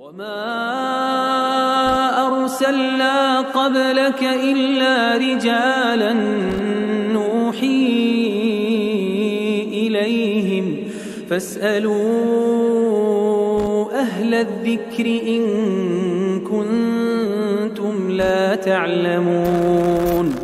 وما أرسلنا قبلك إلا رجالا نوحي إليهم فاسألوا أهل الذكر إن كنتم لا تعلمون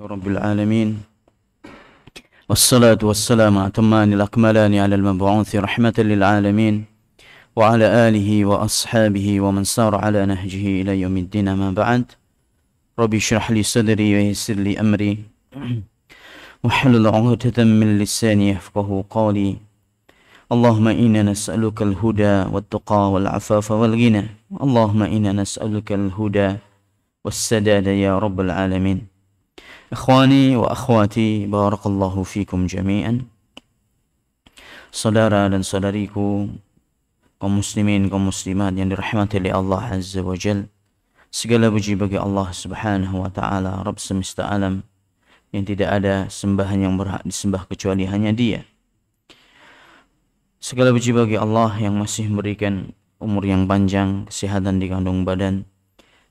رب العالمين والصلاة والسلام أتمان الأكملان على المبعوث رحمة للعالمين وعلى آله وأصحابه ومن سار على نهجه إلى يوم الدين ما بعد ربي اشرح لي صدري ويسر لي أمري وحل عقدة من لساني يفقه قولي اللهم إنا نسألك الهدى والتقى والعفاف والغنى اللهم إنا نسألك الهدى والسداد يا رب العالمين Ikhwani wa akhwati barakallahu fikum jami'an. Saudara dan saudariku, kaum muslimin, kaum muslimat yang dirahmati oleh Allah Azza wa Jal. Segala puji bagi Allah Subhanahu wa taala, Rabb semesta alam yang tidak ada sembahan yang berhak disembah kecuali hanya Dia. Segala puji bagi Allah yang masih memberikan umur yang panjang, kesehatan di kandung badan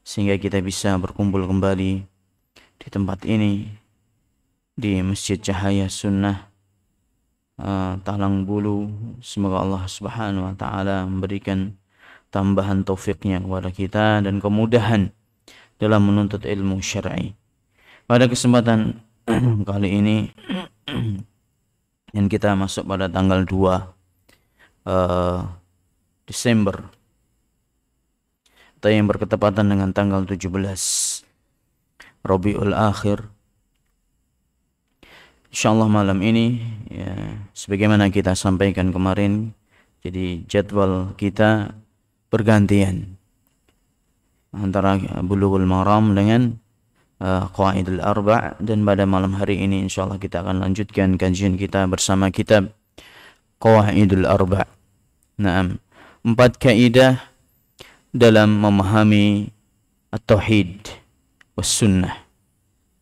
sehingga kita bisa berkumpul kembali di tempat ini di Masjid Cahaya Sunnah uh, Talang Bulu semoga Allah Subhanahu wa taala memberikan tambahan taufiknya kepada kita dan kemudahan dalam menuntut ilmu syar'i. Pada kesempatan kali ini yang kita masuk pada tanggal 2 uh, eh, Desember atau yang berketepatan dengan tanggal 17 Rabiul Akhir. Insyaallah malam ini ya sebagaimana kita sampaikan kemarin jadi jadwal kita bergantian antara bulughul maram dengan uh, eh, qaidul arba' dan pada malam hari ini insyaallah kita akan lanjutkan kajian kita bersama kitab qaidul arba' Naam. Empat kaidah dalam memahami at-tauhid was sunnah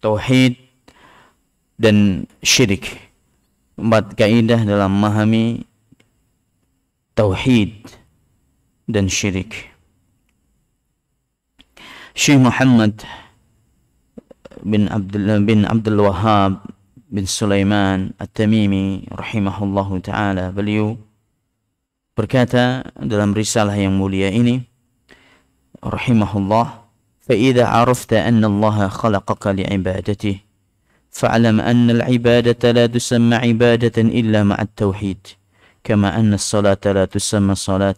tauhid dan syirik empat kaidah dalam memahami tauhid dan syirik Syekh Muhammad bin Abdul bin Abdul Wahab bin Sulaiman At-Tamimi rahimahullahu taala beliau berkata dalam risalah yang mulia ini rahimahullah فإذا عرفت أن الله خلقك لعبادته فاعلم أن العبادة لا تسمى عبادة إلا مع التوحيد كما أن الصلاة لا تسمى صلاة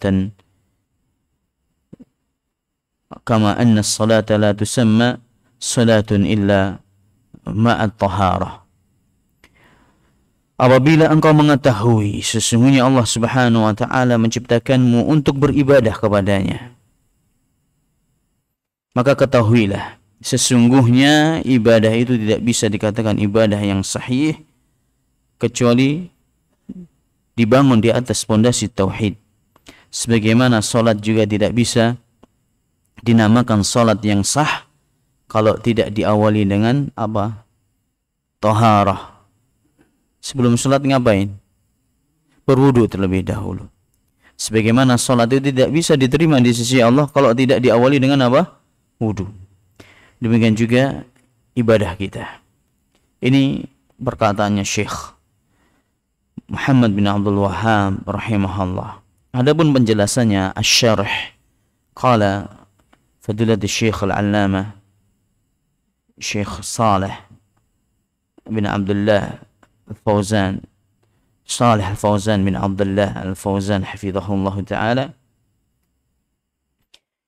كما أن الصلاة لا تسمى صلاة إلا مع الطهارة Apabila engkau mengetahui sesungguhnya Allah Subhanahu wa taala menciptakanmu untuk beribadah kepadanya Maka ketahuilah, sesungguhnya ibadah itu tidak bisa dikatakan ibadah yang sahih kecuali dibangun di atas pondasi tauhid. Sebagaimana salat juga tidak bisa dinamakan salat yang sah kalau tidak diawali dengan apa? Toharah. Sebelum salat ngapain? Berwudu terlebih dahulu. Sebagaimana salat itu tidak bisa diterima di sisi Allah kalau tidak diawali dengan apa? wudhu. Demikian juga ibadah kita. Ini perkataannya Syekh Muhammad bin Abdul Wahab rahimahullah. Adapun penjelasannya asy-syarh qala fadilat Syekh Al-Allamah Syekh Saleh bin Abdullah Al-Fauzan Saleh Al-Fauzan bin Abdullah Al-Fauzan hafizahullah taala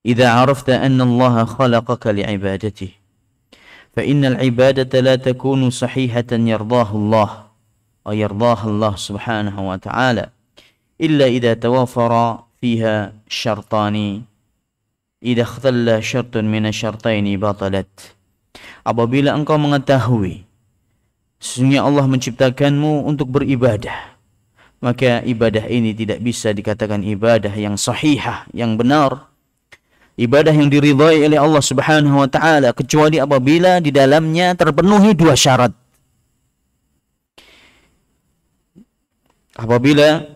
إذا عرفت أن الله خلقك لعبادته فإن العبادة لا تكون صحيحة يرضاه الله ويرضاها الله سبحانه وتعالى إلا إذا توافر فيها شرطان إذا اختل شرط من الشرطين بطلت apabila engkau mengetahui sesungguhnya Allah menciptakanmu untuk beribadah maka ibadah ini tidak bisa dikatakan ibadah yang sahihah yang benar ibadah yang diridhai oleh Allah Subhanahu wa taala kecuali apabila di dalamnya terpenuhi dua syarat. Apabila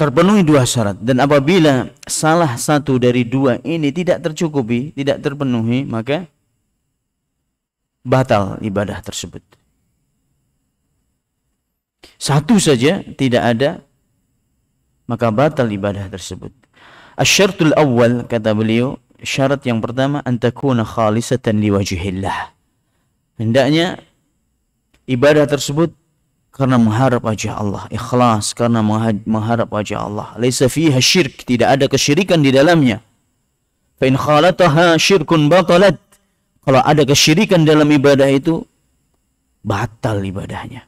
terpenuhi dua syarat dan apabila salah satu dari dua ini tidak tercukupi, tidak terpenuhi, maka batal ibadah tersebut. Satu saja tidak ada maka batal ibadah tersebut. Asyartul awal kata beliau, syarat yang pertama antakuna khalisatan liwajhillah. Hendaknya ibadah tersebut karena mengharap wajah Allah, ikhlas karena mengharap wajah Allah. Laisa fiha syirk, tidak ada kesyirikan di dalamnya. Fa in khalataha syirkun batalat kalau ada kesyirikan dalam ibadah itu batal ibadahnya.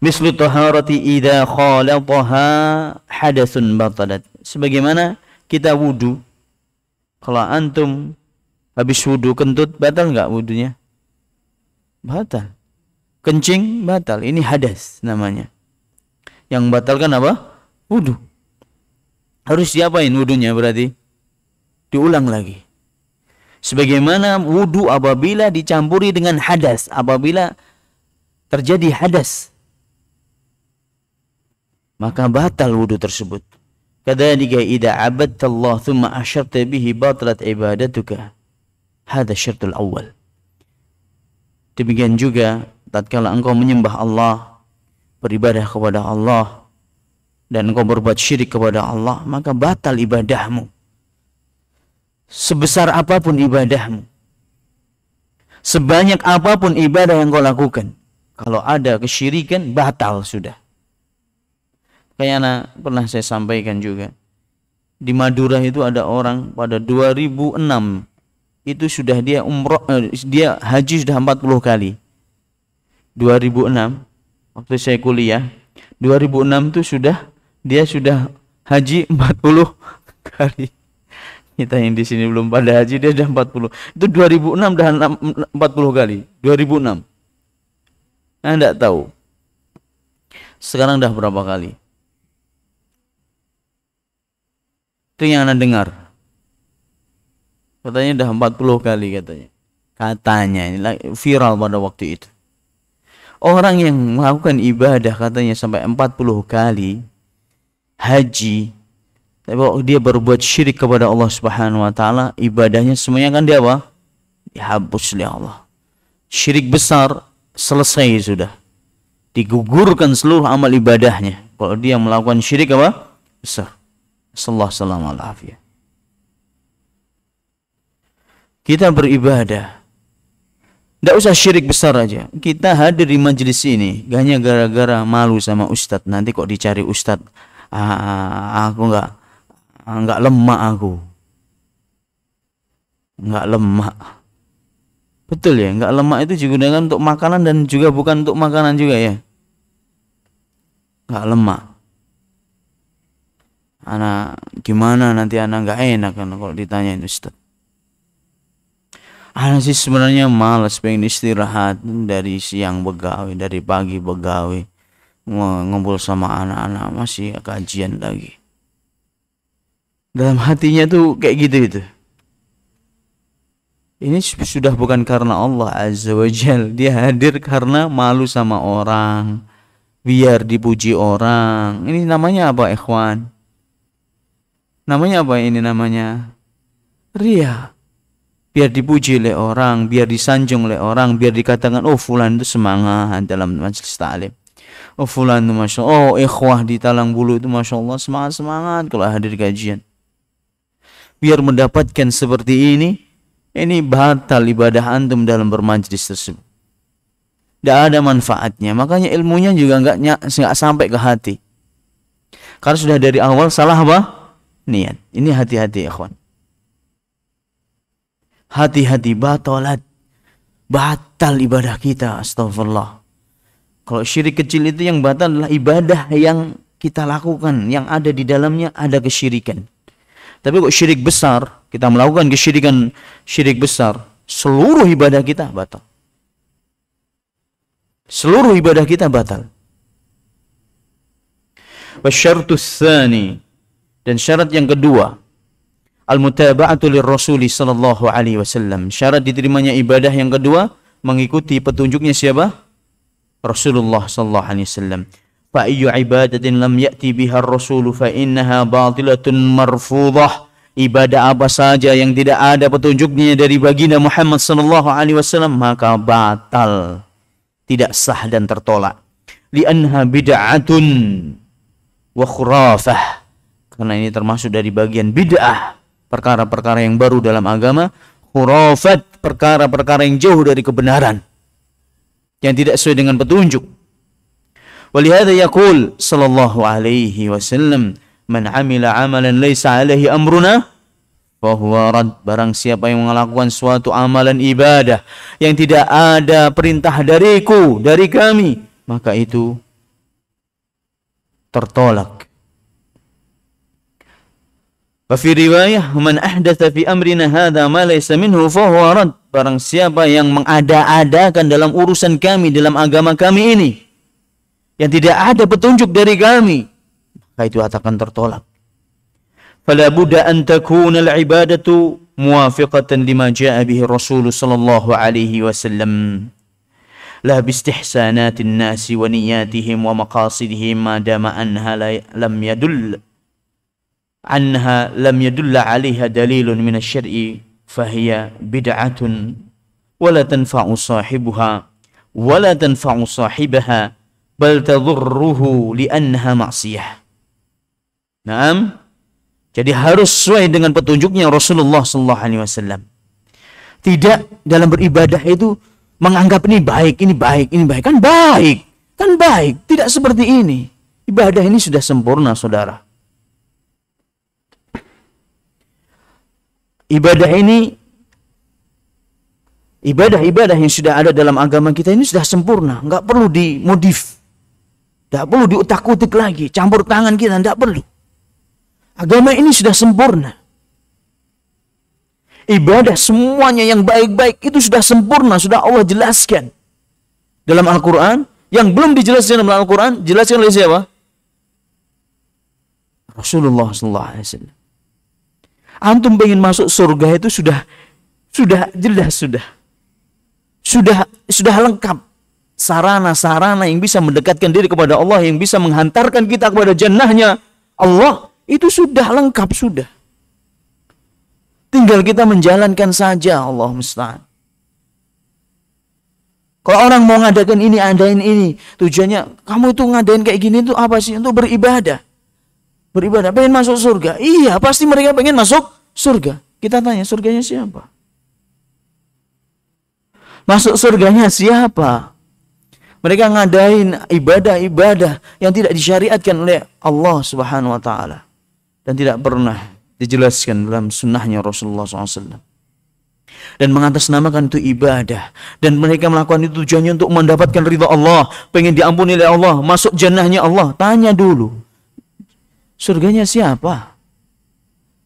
Mislu taharati idza khalataha hadasun batalat. Sebagaimana kita wudu kalau antum habis wudu kentut batal enggak wudunya? Batal. Kencing batal. Ini hadas namanya. Yang batalkan apa? Wudu. Harus diapain wudunya berarti? Diulang lagi sebagaimana wudu apabila dicampuri dengan hadas apabila terjadi hadas maka batal wudu tersebut kadzalika idza abadta Allah thumma asyarta bihi batalat ibadatuka hada syartul awal demikian juga tatkala engkau menyembah Allah beribadah kepada Allah dan engkau berbuat syirik kepada Allah maka batal ibadahmu sebesar apapun ibadahmu, sebanyak apapun ibadah yang kau lakukan, kalau ada kesyirikan batal sudah. Kayaknya pernah saya sampaikan juga. Di Madura itu ada orang pada 2006 itu sudah dia umroh eh, dia haji sudah 40 kali. 2006 waktu saya kuliah 2006 itu sudah dia sudah haji 40 kali kita yang di sini belum pada haji dia udah 40 itu 2006 dah 40 kali 2006 nah enggak tahu sekarang dah berapa kali itu yang anda dengar katanya dah 40 kali katanya katanya viral pada waktu itu orang yang melakukan ibadah katanya sampai 40 kali haji tapi kalau dia berbuat syirik kepada Allah Subhanahu wa taala, ibadahnya semuanya kan dia apa? Dihapus oleh Allah. Syirik besar selesai sudah. Digugurkan seluruh amal ibadahnya. Kalau dia melakukan syirik apa? Besar. Sallallahu alaihi wasallam. Kita beribadah. Tidak usah syirik besar aja. Kita hadir di majelis ini. hanya gara-gara malu sama ustadz. Nanti kok dicari ustadz. Ah, ah, ah aku nggak Ah, nggak lemak aku nggak lemak betul ya nggak lemak itu digunakan untuk makanan dan juga bukan untuk makanan juga ya nggak lemak anak gimana nanti anak nggak enak kan kalau ditanya itu Ustaz anak sih sebenarnya malas pengen istirahat dari siang begawi dari pagi begawi, ngumpul sama anak-anak masih kajian lagi dalam hatinya tuh kayak gitu itu ini sudah bukan karena Allah azza wajal dia hadir karena malu sama orang biar dipuji orang ini namanya apa ikhwan namanya apa ini namanya ria biar dipuji oleh orang biar disanjung oleh orang biar dikatakan oh fulan itu semangat dalam majelis ta'lim oh fulan itu masya Allah oh ikhwah di talang bulu itu masya Allah semangat semangat kalau hadir kajian biar mendapatkan seperti ini, ini batal ibadah antum dalam bermajlis tersebut. Tidak ada manfaatnya. Makanya ilmunya juga nggak nggak sampai ke hati. Karena sudah dari awal salah apa? Niat. Ini hati-hati, ikhwan. Hati-hati batalat. Batal ibadah kita, astagfirullah. Kalau syirik kecil itu yang batal adalah ibadah yang kita lakukan, yang ada di dalamnya ada kesyirikan. Tapi kok syirik besar, kita melakukan kesyirikan syirik besar, seluruh ibadah kita batal. Seluruh ibadah kita batal. Wasyartus tsani dan syarat yang kedua al-mutaba'atu lirrasuli sallallahu alaihi wasallam. Syarat diterimanya ibadah yang kedua mengikuti petunjuknya siapa? Rasulullah sallallahu alaihi wasallam. فأي عبادة لم يأتي بها الرسول فإنها باطلة مرفوضة ibadah apa saja yang tidak ada petunjuknya dari baginda Muhammad sallallahu alaihi wasallam maka batal tidak sah dan tertolak Li anha bid'atun wa khurafah karena ini termasuk dari bagian bid'ah perkara-perkara yang baru dalam agama khurafat perkara-perkara yang jauh dari kebenaran yang tidak sesuai dengan petunjuk ولهذا يقول صلى الله عليه وسلم man amila amalan ليس alaihi amruna bahwa رد barang siapa yang melakukan suatu amalan ibadah yang tidak ada perintah dariku dari kami maka itu tertolak Wa fi riwayah man ahdatha fi amrina hadha ma laysa minhu rad barang siapa yang mengada-adakan dalam urusan kami dalam agama kami ini yang tidak ada petunjuk dari kami maka itu akan tertolak fala budda an takuna al ibadatu muwafiqatan lima jaa bihi rasul sallallahu alaihi wasallam la bistihsanati an-nas wa niyatihim wa maqasidihim ma dama anha lam yadull anha lam yadull 'alaiha dalilun min asy-syar'i fahiya bid'atun wala tanfa'u sahibaha wala tanfa'u sahibaha bal tadurruhu li'anha ma'siyah. Naam. Jadi harus sesuai dengan petunjuknya Rasulullah sallallahu alaihi wasallam. Tidak dalam beribadah itu menganggap ini baik, ini baik, ini baik. Kan baik. Kan baik. Tidak seperti ini. Ibadah ini sudah sempurna, Saudara. Ibadah ini ibadah-ibadah yang sudah ada dalam agama kita ini sudah sempurna, nggak perlu dimodif. Tidak perlu diutak-utik lagi, campur tangan kita, tidak perlu. Agama ini sudah sempurna. Ibadah semuanya yang baik-baik itu sudah sempurna, sudah Allah jelaskan. Dalam Al-Quran, yang belum dijelaskan dalam Al-Quran, jelaskan oleh siapa? Rasulullah SAW. Antum ingin masuk surga itu sudah sudah jelas sudah sudah sudah lengkap sarana-sarana yang bisa mendekatkan diri kepada Allah, yang bisa menghantarkan kita kepada jannahnya Allah, itu sudah lengkap, sudah. Tinggal kita menjalankan saja Allah musta'an. Kalau orang mau ngadakan ini, adain ini, tujuannya kamu itu ngadain kayak gini itu apa sih? Untuk beribadah. Beribadah, pengen masuk surga. Iya, pasti mereka pengen masuk surga. Kita tanya, surganya siapa? Masuk surganya siapa? mereka ngadain ibadah-ibadah yang tidak disyariatkan oleh Allah Subhanahu wa taala dan tidak pernah dijelaskan dalam sunnahnya Rasulullah SAW dan mengatasnamakan itu ibadah dan mereka melakukan itu tujuannya untuk mendapatkan ridha Allah pengen diampuni oleh Allah masuk jannahnya Allah tanya dulu surganya siapa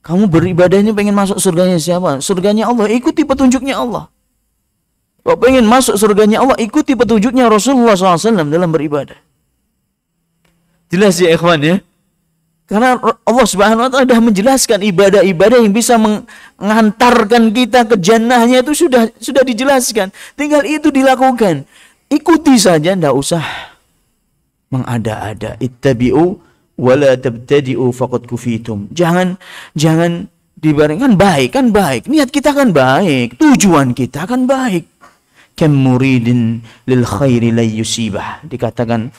kamu beribadahnya pengen masuk surganya siapa surganya Allah ikuti petunjuknya Allah kalau pengen masuk surganya Allah, ikuti petunjuknya Rasulullah SAW dalam beribadah. Jelas ya ikhwan ya? Karena Allah Subhanahu wa taala sudah menjelaskan ibadah-ibadah yang bisa mengantarkan kita ke jannahnya itu sudah sudah dijelaskan. Tinggal itu dilakukan. Ikuti saja ndak usah mengada-ada. Ittabi'u wala tabtadi'u faqad kufitum. Jangan jangan dibarengkan baik kan baik. Niat kita kan baik, tujuan kita kan baik kam muridin lil khairi la yusibah dikatakan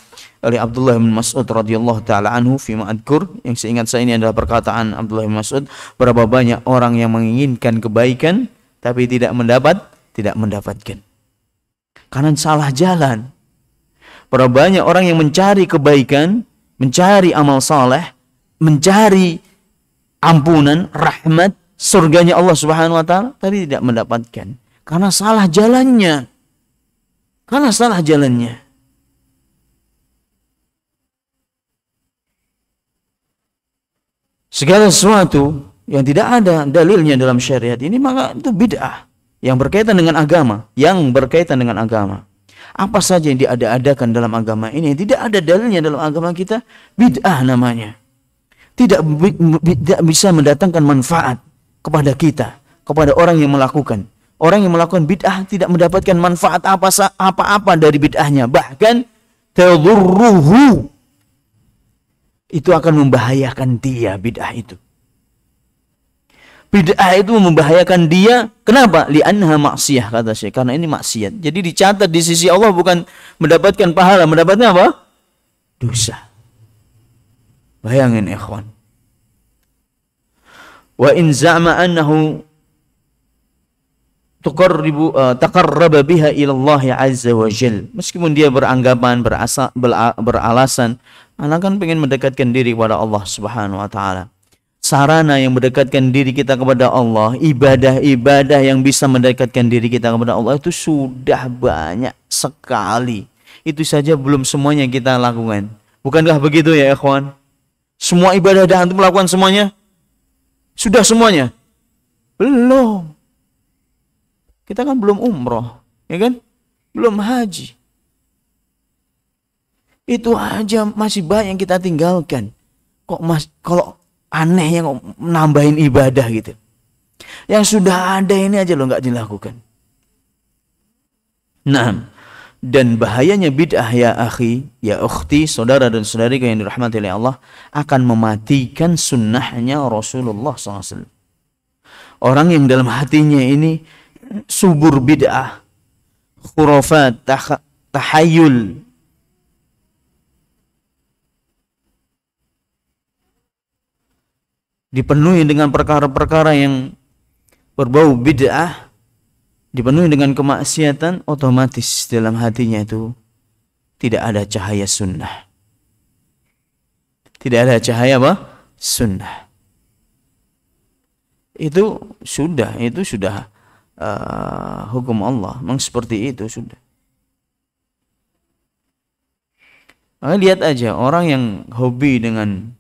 oleh Abdullah bin Mas'ud radhiyallahu taala anhu fi ma'adkur yang seingat saya ini adalah perkataan Abdullah bin Mas'ud berapa banyak orang yang menginginkan kebaikan tapi tidak mendapat tidak mendapatkan karena salah jalan berapa banyak orang yang mencari kebaikan mencari amal saleh mencari ampunan rahmat surganya Allah Subhanahu wa taala tapi tidak mendapatkan karena salah jalannya. Karena salah jalannya. Segala sesuatu yang tidak ada dalilnya dalam syariat ini maka itu bid'ah yang berkaitan dengan agama, yang berkaitan dengan agama. Apa saja yang diada-adakan dalam agama ini yang tidak ada dalilnya dalam agama kita, bid'ah namanya. Tidak tidak bisa mendatangkan manfaat kepada kita, kepada orang yang melakukan orang yang melakukan bid'ah tidak mendapatkan manfaat apa apa dari bid'ahnya bahkan tadurruhu itu akan membahayakan dia bid'ah itu bid'ah itu membahayakan dia kenapa li'anha maksiyah kata saya. karena ini maksiat jadi dicatat di sisi Allah bukan mendapatkan pahala Mendapatnya apa dosa bayangin ikhwan wa in za'ma annahu tuqarribu uh, taqarraba biha ila Allah azza wa jal. Meskipun dia beranggapan berasa, beralasan anak kan pengen mendekatkan diri kepada Allah Subhanahu wa taala. Sarana yang mendekatkan diri kita kepada Allah, ibadah-ibadah yang bisa mendekatkan diri kita kepada Allah itu sudah banyak sekali. Itu saja belum semuanya kita lakukan. Bukankah begitu ya ikhwan? Semua ibadah dah antum melakukan semuanya? Sudah semuanya? Belum. Kita kan belum umroh, ya kan? Belum haji. Itu aja masih banyak yang kita tinggalkan. Kok mas kalau aneh yang nambahin ibadah gitu. Yang sudah ada ini aja loh nggak dilakukan. Nah, dan bahayanya bid'ah ya akhi, ya ukhti, saudara dan saudari yang dirahmati oleh Allah akan mematikan sunnahnya Rasulullah SAW. Orang yang dalam hatinya ini subur bid'ah, khurafat, tah tahayul. Dipenuhi dengan perkara-perkara yang berbau bid'ah, dipenuhi dengan kemaksiatan, otomatis dalam hatinya itu tidak ada cahaya sunnah. Tidak ada cahaya apa? Sunnah. Itu sudah, itu sudah uh, hukum Allah. Memang seperti itu sudah. Maka lihat aja orang yang hobi dengan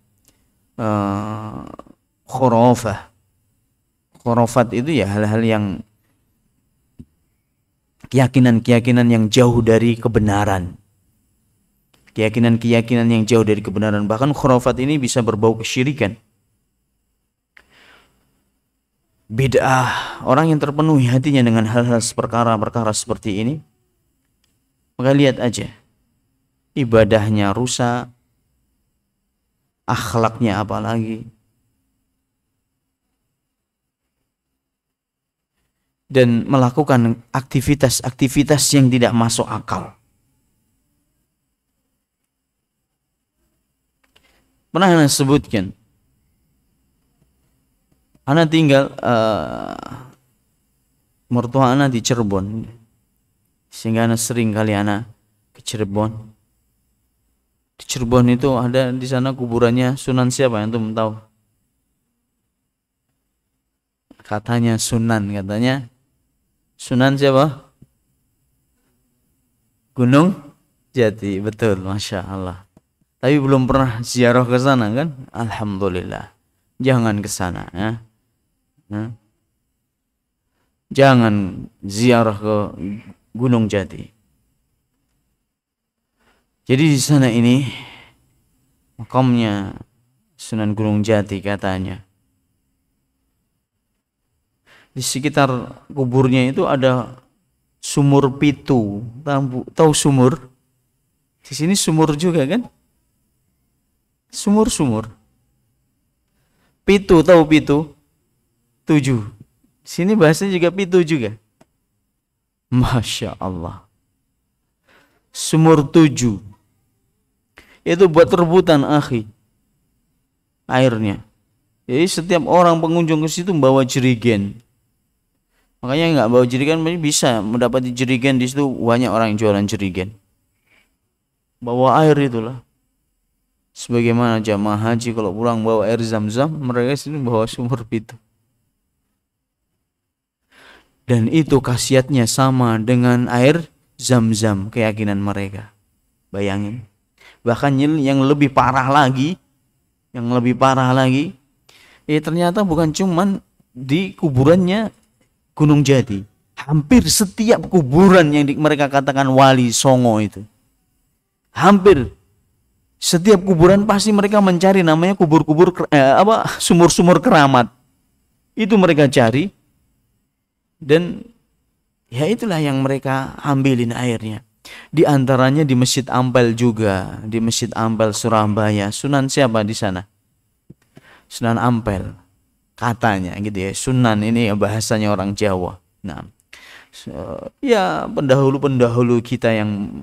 uh, khurafah. Khurafat itu ya hal-hal yang keyakinan-keyakinan yang jauh dari kebenaran. Keyakinan-keyakinan yang jauh dari kebenaran. Bahkan khurafat ini bisa berbau kesyirikan bid'ah, orang yang terpenuhi hatinya dengan hal-hal perkara-perkara seperti ini, maka lihat aja ibadahnya rusak, akhlaknya apalagi. Dan melakukan aktivitas-aktivitas yang tidak masuk akal. Pernah saya sebutkan, Ana tinggal uh, mertua ana di Cirebon. Sehingga ana sering kali ana ke Cirebon. Di Cirebon itu ada di sana kuburannya Sunan siapa yang tuh tahu? Katanya Sunan, katanya Sunan siapa? Gunung Jati, betul, masya Allah. Tapi belum pernah ziarah ke sana kan? Alhamdulillah. Jangan ke sana ya Ya. Jangan ziarah ke Gunung Jati. Jadi di sana ini makamnya Sunan Gunung Jati katanya. Di sekitar kuburnya itu ada sumur pitu. Tahu sumur? Di sini sumur juga kan? Sumur-sumur. Pitu tahu pitu? tujuh. Sini bahasanya juga pitu 7 juga. Kan? Masya Allah. Sumur tujuh. Itu buat rebutan akhi. Airnya. Jadi setiap orang pengunjung ke situ bawa jerigen. Makanya nggak bawa jerigen bisa mendapati jerigen di situ banyak orang yang jualan jerigen. Bawa air itulah. Sebagaimana jamaah haji kalau pulang bawa air zam-zam, mereka sini bawa sumur pitu dan itu khasiatnya sama dengan air zam-zam keyakinan mereka bayangin bahkan yang lebih parah lagi yang lebih parah lagi ya ternyata bukan cuman di kuburannya Gunung Jati hampir setiap kuburan yang di, mereka katakan wali songo itu hampir setiap kuburan pasti mereka mencari namanya kubur-kubur eh, apa sumur-sumur keramat itu mereka cari dan ya itulah yang mereka ambilin airnya. Di antaranya di Masjid Ampel juga, di Masjid Ampel Surabaya. Sunan siapa di sana? Sunan Ampel katanya gitu ya. Sunan ini bahasanya orang Jawa. Nah, so, ya pendahulu-pendahulu kita yang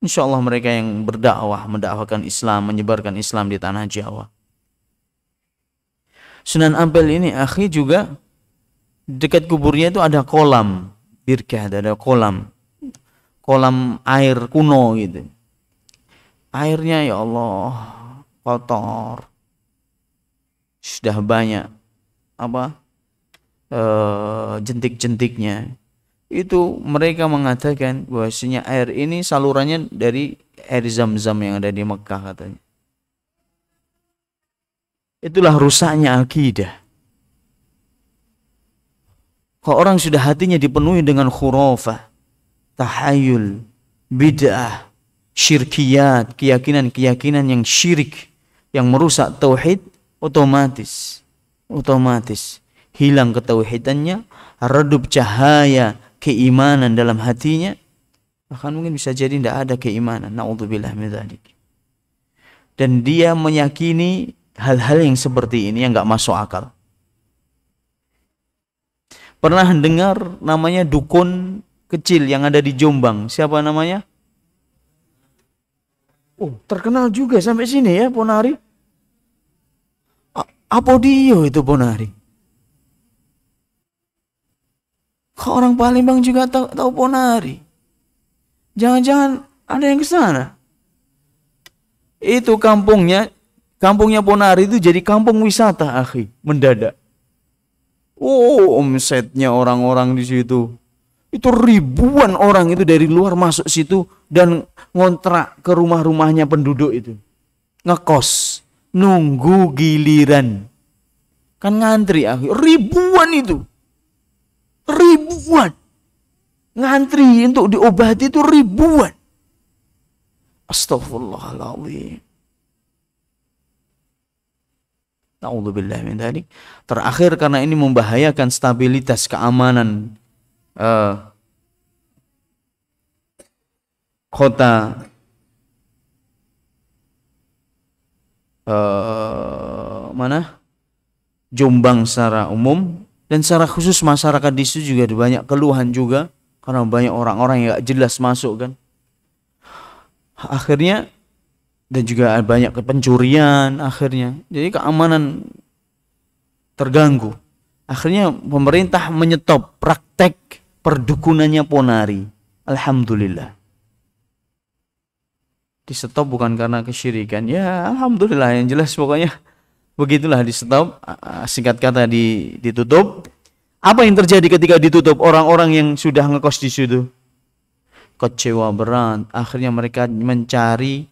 insya Allah mereka yang berdakwah, mendakwahkan Islam, menyebarkan Islam di tanah Jawa. Sunan Ampel ini akhi juga dekat kuburnya itu ada kolam birkah ada kolam kolam air kuno gitu airnya ya Allah kotor sudah banyak apa eh, jentik-jentiknya itu mereka mengatakan bahwasanya air ini salurannya dari air zam-zam yang ada di Mekah katanya. Itulah rusaknya akidah. Kalau orang sudah hatinya dipenuhi dengan khurafah, tahayul, bid'ah, syirkiyat, keyakinan-keyakinan yang syirik, yang merusak tauhid, otomatis, otomatis hilang ketauhidannya, redup cahaya keimanan dalam hatinya, bahkan mungkin bisa jadi tidak ada keimanan. Naudzubillah min dzalik. Dan dia meyakini hal-hal yang seperti ini yang nggak masuk akal. Pernah dengar namanya dukun kecil yang ada di Jombang. Siapa namanya? Oh, terkenal juga sampai sini ya Ponari. Apodio itu Ponari. Orang Palembang juga tahu, tahu Ponari. Jangan-jangan ada yang ke sana. Itu kampungnya, kampungnya Ponari itu jadi kampung wisata, akhi, mendadak. Oh, omsetnya orang-orang di situ. Itu ribuan orang itu dari luar masuk situ dan ngontrak ke rumah-rumahnya penduduk itu. Ngekos, nunggu giliran. Kan ngantri ah ribuan itu. Ribuan. Ngantri untuk diobati itu ribuan. Astagfirullahaladzim. Nauzubillah min Terakhir karena ini membahayakan stabilitas keamanan uh, kota uh, mana? Jombang secara umum dan secara khusus masyarakat di situ juga ada banyak keluhan juga karena banyak orang-orang yang gak jelas masuk kan. Akhirnya dan juga banyak pencurian akhirnya. Jadi keamanan terganggu. Akhirnya pemerintah menyetop praktek perdukunannya Ponari. Alhamdulillah. Di stop bukan karena kesyirikan. Ya Alhamdulillah yang jelas pokoknya begitulah di stop. Ah, singkat kata di, ditutup. Apa yang terjadi ketika ditutup orang-orang yang sudah ngekos di situ? Kecewa berat. Akhirnya mereka mencari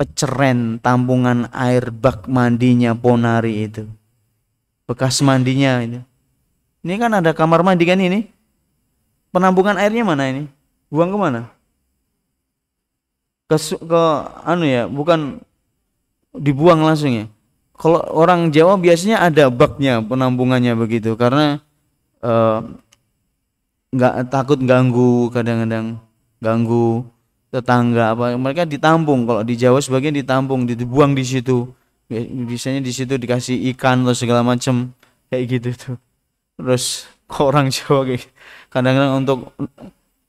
peceren tampungan air bak mandinya Ponari itu. Bekas mandinya ini. Ini kan ada kamar mandi kan ini? Penampungan airnya mana ini? Buang kemana? Ke, ke anu ya, bukan dibuang langsung ya. Kalau orang Jawa biasanya ada baknya penampungannya begitu karena eh, nggak uh, takut ganggu kadang-kadang ganggu tetangga apa mereka ditampung kalau di Jawa sebagian ditampung dibuang di situ biasanya di situ dikasih ikan atau segala macam kayak gitu tuh terus orang Jawa kayak gitu. kadang-kadang untuk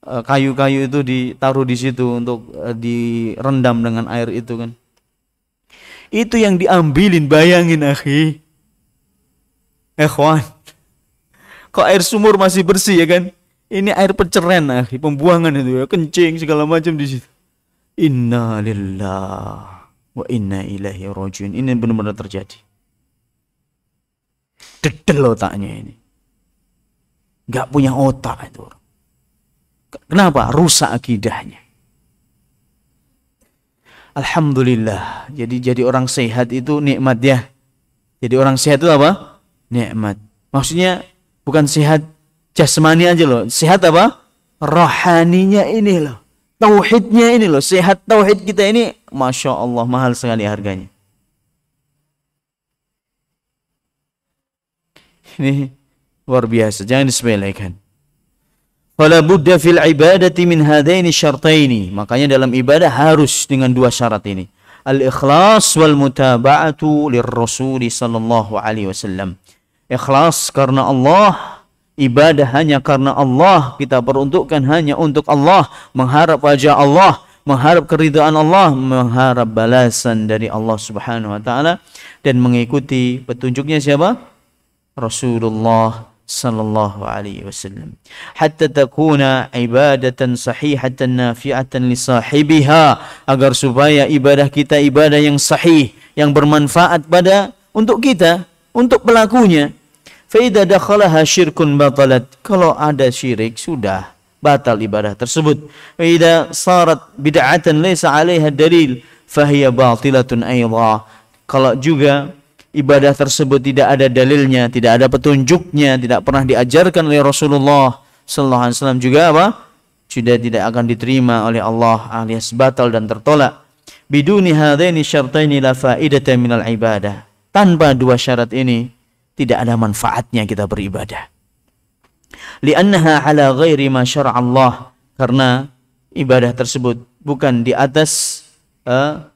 eh, kayu-kayu itu ditaruh di situ untuk eh, direndam dengan air itu kan itu yang diambilin bayangin akhi ikhwan kok air sumur masih bersih ya kan ini air peceren ah pembuangan itu ya kencing segala macam di situ inna lillah wa inna ilahi rojiun ini benar-benar terjadi dedel otaknya ini nggak punya otak itu kenapa rusak akidahnya Alhamdulillah jadi jadi orang sehat itu nikmat ya jadi orang sehat itu apa nikmat maksudnya bukan sehat jasmani aja loh. Sehat apa? Rohaninya ini loh. Tauhidnya ini loh. Sehat tauhid kita ini, masya Allah mahal sekali harganya. Ini luar biasa. Jangan disepelekan. wala Buddha fil ibadati min hadaini syartaini. Makanya dalam ibadah harus dengan dua syarat ini. Al-ikhlas wal mutaba'atu Rasul sallallahu alaihi wasallam. Ikhlas karena Allah ibadah hanya karena Allah, kita peruntukkan hanya untuk Allah, mengharap wajah Allah, mengharap keridhaan Allah, mengharap balasan dari Allah Subhanahu wa taala dan mengikuti petunjuknya siapa? Rasulullah sallallahu alaihi wasallam. Hatta takuna ibadatan sahihatan nafi'atan li sahibiha agar supaya ibadah kita ibadah yang sahih, yang bermanfaat pada untuk kita, untuk pelakunya, Faida dakhalaha syirkun batalat. Kalau ada syirik sudah batal ibadah tersebut. Faida sarat bid'atan laysa 'alaiha dalil fahiya batilatun aidha. Kalau juga ibadah tersebut tidak ada dalilnya, tidak ada petunjuknya, tidak pernah diajarkan oleh Rasulullah sallallahu alaihi wasallam juga apa? Sudah tidak akan diterima oleh Allah alias batal dan tertolak. Biduni hadaini syartaini la faidata minal ibadah. Tanpa dua syarat ini, tidak ada manfaatnya kita beribadah. Li'annaha ala ghairi ma Allah karena ibadah tersebut bukan di atas uh,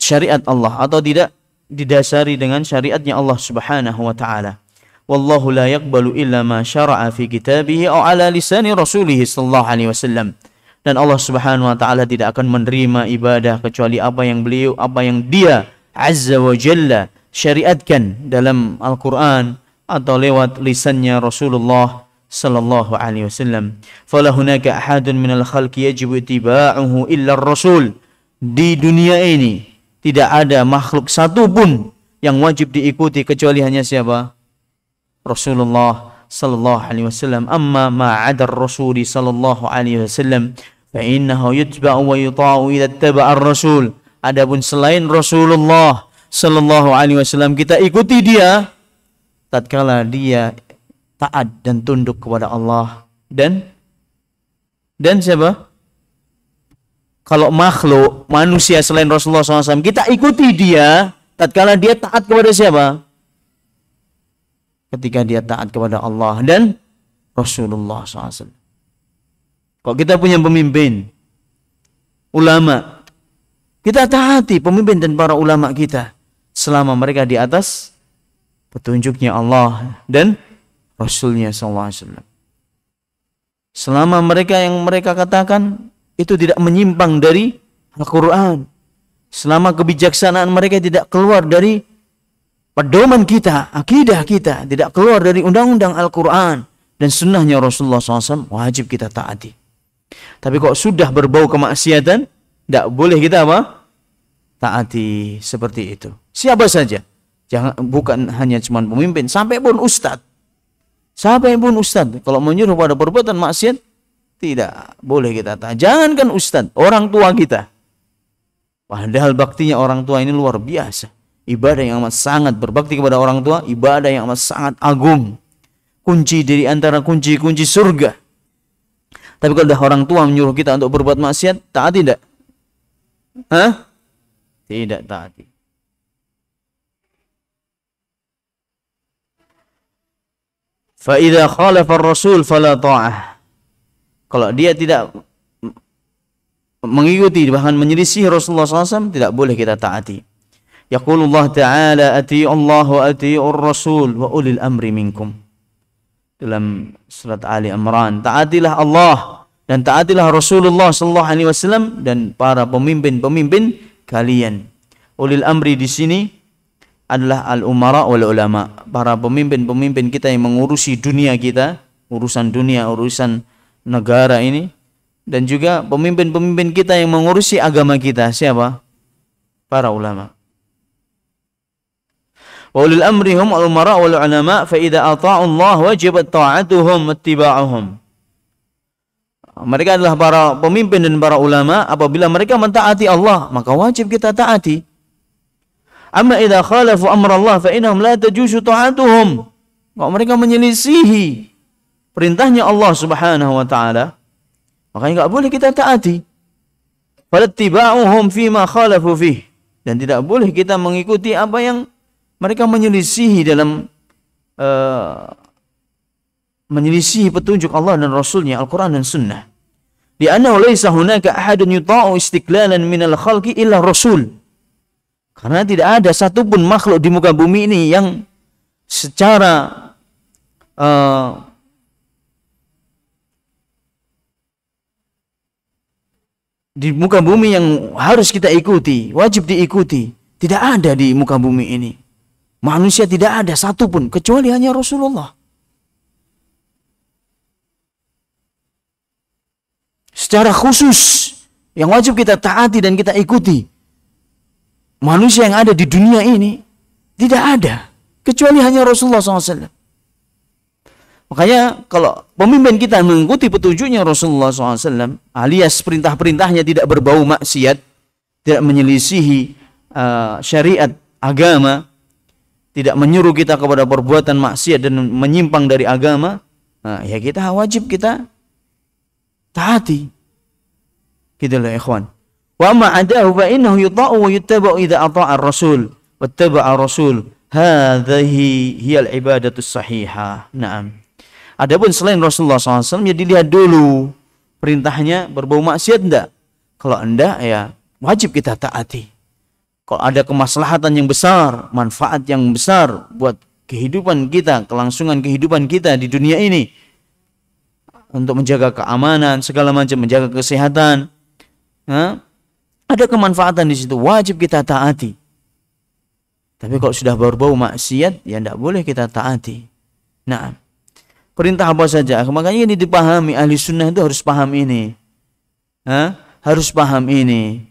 syariat Allah atau tidak didasari dengan syariatnya Allah Subhanahu wa taala. Wallahu la yaqbalu illa ma syara'a fi kitabihi aw ala lisani rasulih sallallahu alaihi wasallam. Dan Allah Subhanahu wa taala tidak akan menerima ibadah kecuali apa yang beliau apa yang dia Azza wa Jalla syariatkan dalam Al-Quran atau lewat lisannya Rasulullah sallallahu alaihi wasallam. Fala hunaka ahadun minal khalqi yajibu ittiba'uhu illa rasul Di dunia ini tidak ada makhluk satu pun yang wajib diikuti kecuali hanya siapa? Rasulullah sallallahu alaihi wasallam. Amma ma'ada ar-rasul sallallahu alaihi wasallam fa innahu yutba'u wa yuta'u idza ittaba'a ar-rasul. Adapun selain Rasulullah Shallallahu Alaihi Wasallam kita ikuti dia tatkala dia taat dan tunduk kepada Allah dan dan siapa kalau makhluk manusia selain Rasulullah SAW kita ikuti dia tatkala dia taat kepada siapa ketika dia taat kepada Allah dan Rasulullah SAW kalau kita punya pemimpin ulama kita taati pemimpin dan para ulama kita selama mereka di atas petunjuknya Allah dan Rasulnya SAW. Selama mereka yang mereka katakan itu tidak menyimpang dari Al-Quran. Selama kebijaksanaan mereka tidak keluar dari pedoman kita, akidah kita, tidak keluar dari undang-undang Al-Quran dan sunnahnya Rasulullah SAW, wajib kita taati. Tapi kok sudah berbau kemaksiatan, tidak boleh kita apa? taati seperti itu. Siapa saja. Jangan bukan hanya cuman pemimpin, sampai pun ustaz. Sampai pun ustaz Kalau menyuruh pada perbuatan maksiat, tidak boleh kita tak. Jangankan ustaz, orang tua kita. Padahal baktinya orang tua ini luar biasa. Ibadah yang amat sangat berbakti kepada orang tua, ibadah yang amat sangat agung. Kunci dari antara kunci-kunci surga. Tapi kalau dah orang tua menyuruh kita untuk berbuat maksiat, tak tidak? Hah? tidak taati fa idza khalafa rasul fala ta'ah kalau dia tidak mengikuti bahkan menyelisih Rasulullah SAW tidak boleh kita taati yaqulullah ta'ala ati Allah wa ati'ur rasul wa ulil amri minkum dalam surat Ali Imran taatilah Allah dan taatilah Rasulullah sallallahu alaihi wasallam dan para pemimpin-pemimpin kalian. Ulil amri di sini adalah al-umara wal ulama, para pemimpin-pemimpin kita yang mengurusi dunia kita, urusan dunia, urusan negara ini dan juga pemimpin-pemimpin kita yang mengurusi agama kita. Siapa? Para ulama. Wa ulil amri hum al-umara wal ulama fa idza ata'u Allah wajibat ta'atuhum ittiba'uhum mereka adalah para pemimpin dan para ulama apabila mereka mentaati Allah maka wajib kita taati amma idza khalafu amra Allah fa innahum la tajusu ta'atuhum kalau mereka menyelisihi perintahnya Allah Subhanahu wa taala makanya enggak boleh kita taati falattiba'uhum ma khalafu fih dan tidak boleh kita mengikuti apa yang mereka menyelisihi dalam eh, menyelisih petunjuk Allah dan Rasulnya Al-Quran dan Sunnah. Liannahu laysa hunaka ahadun yuta'u istiklalan minal khalqi illa Rasul. Karena tidak ada satupun makhluk di muka bumi ini yang secara uh, di muka bumi yang harus kita ikuti, wajib diikuti. Tidak ada di muka bumi ini. Manusia tidak ada satupun kecuali hanya Rasulullah secara khusus yang wajib kita taati dan kita ikuti. Manusia yang ada di dunia ini tidak ada kecuali hanya Rasulullah SAW. Makanya kalau pemimpin kita mengikuti petunjuknya Rasulullah SAW alias perintah-perintahnya tidak berbau maksiat, tidak menyelisihi uh, syariat agama, tidak menyuruh kita kepada perbuatan maksiat dan menyimpang dari agama, nah, ya kita wajib kita taati. Gitu loh ikhwan. Wa ma adahu fa innahu yuta'u wa yuttaba'u idza ata'a ar-rasul wattaba'a ar-rasul. Hadhihi hiya al-ibadatu sahihah. Naam. Adapun selain Rasulullah SAW ya dilihat dulu perintahnya berbau maksiat enggak? Kalau enggak ya wajib kita taati. Kalau ada kemaslahatan yang besar, manfaat yang besar buat kehidupan kita, kelangsungan kehidupan kita di dunia ini, untuk menjaga keamanan segala macam menjaga kesehatan ha? ada kemanfaatan di situ wajib kita taati tapi kalau sudah berbau maksiat ya tidak boleh kita taati nah perintah apa saja makanya ini dipahami ahli sunnah itu harus paham ini ha? harus paham ini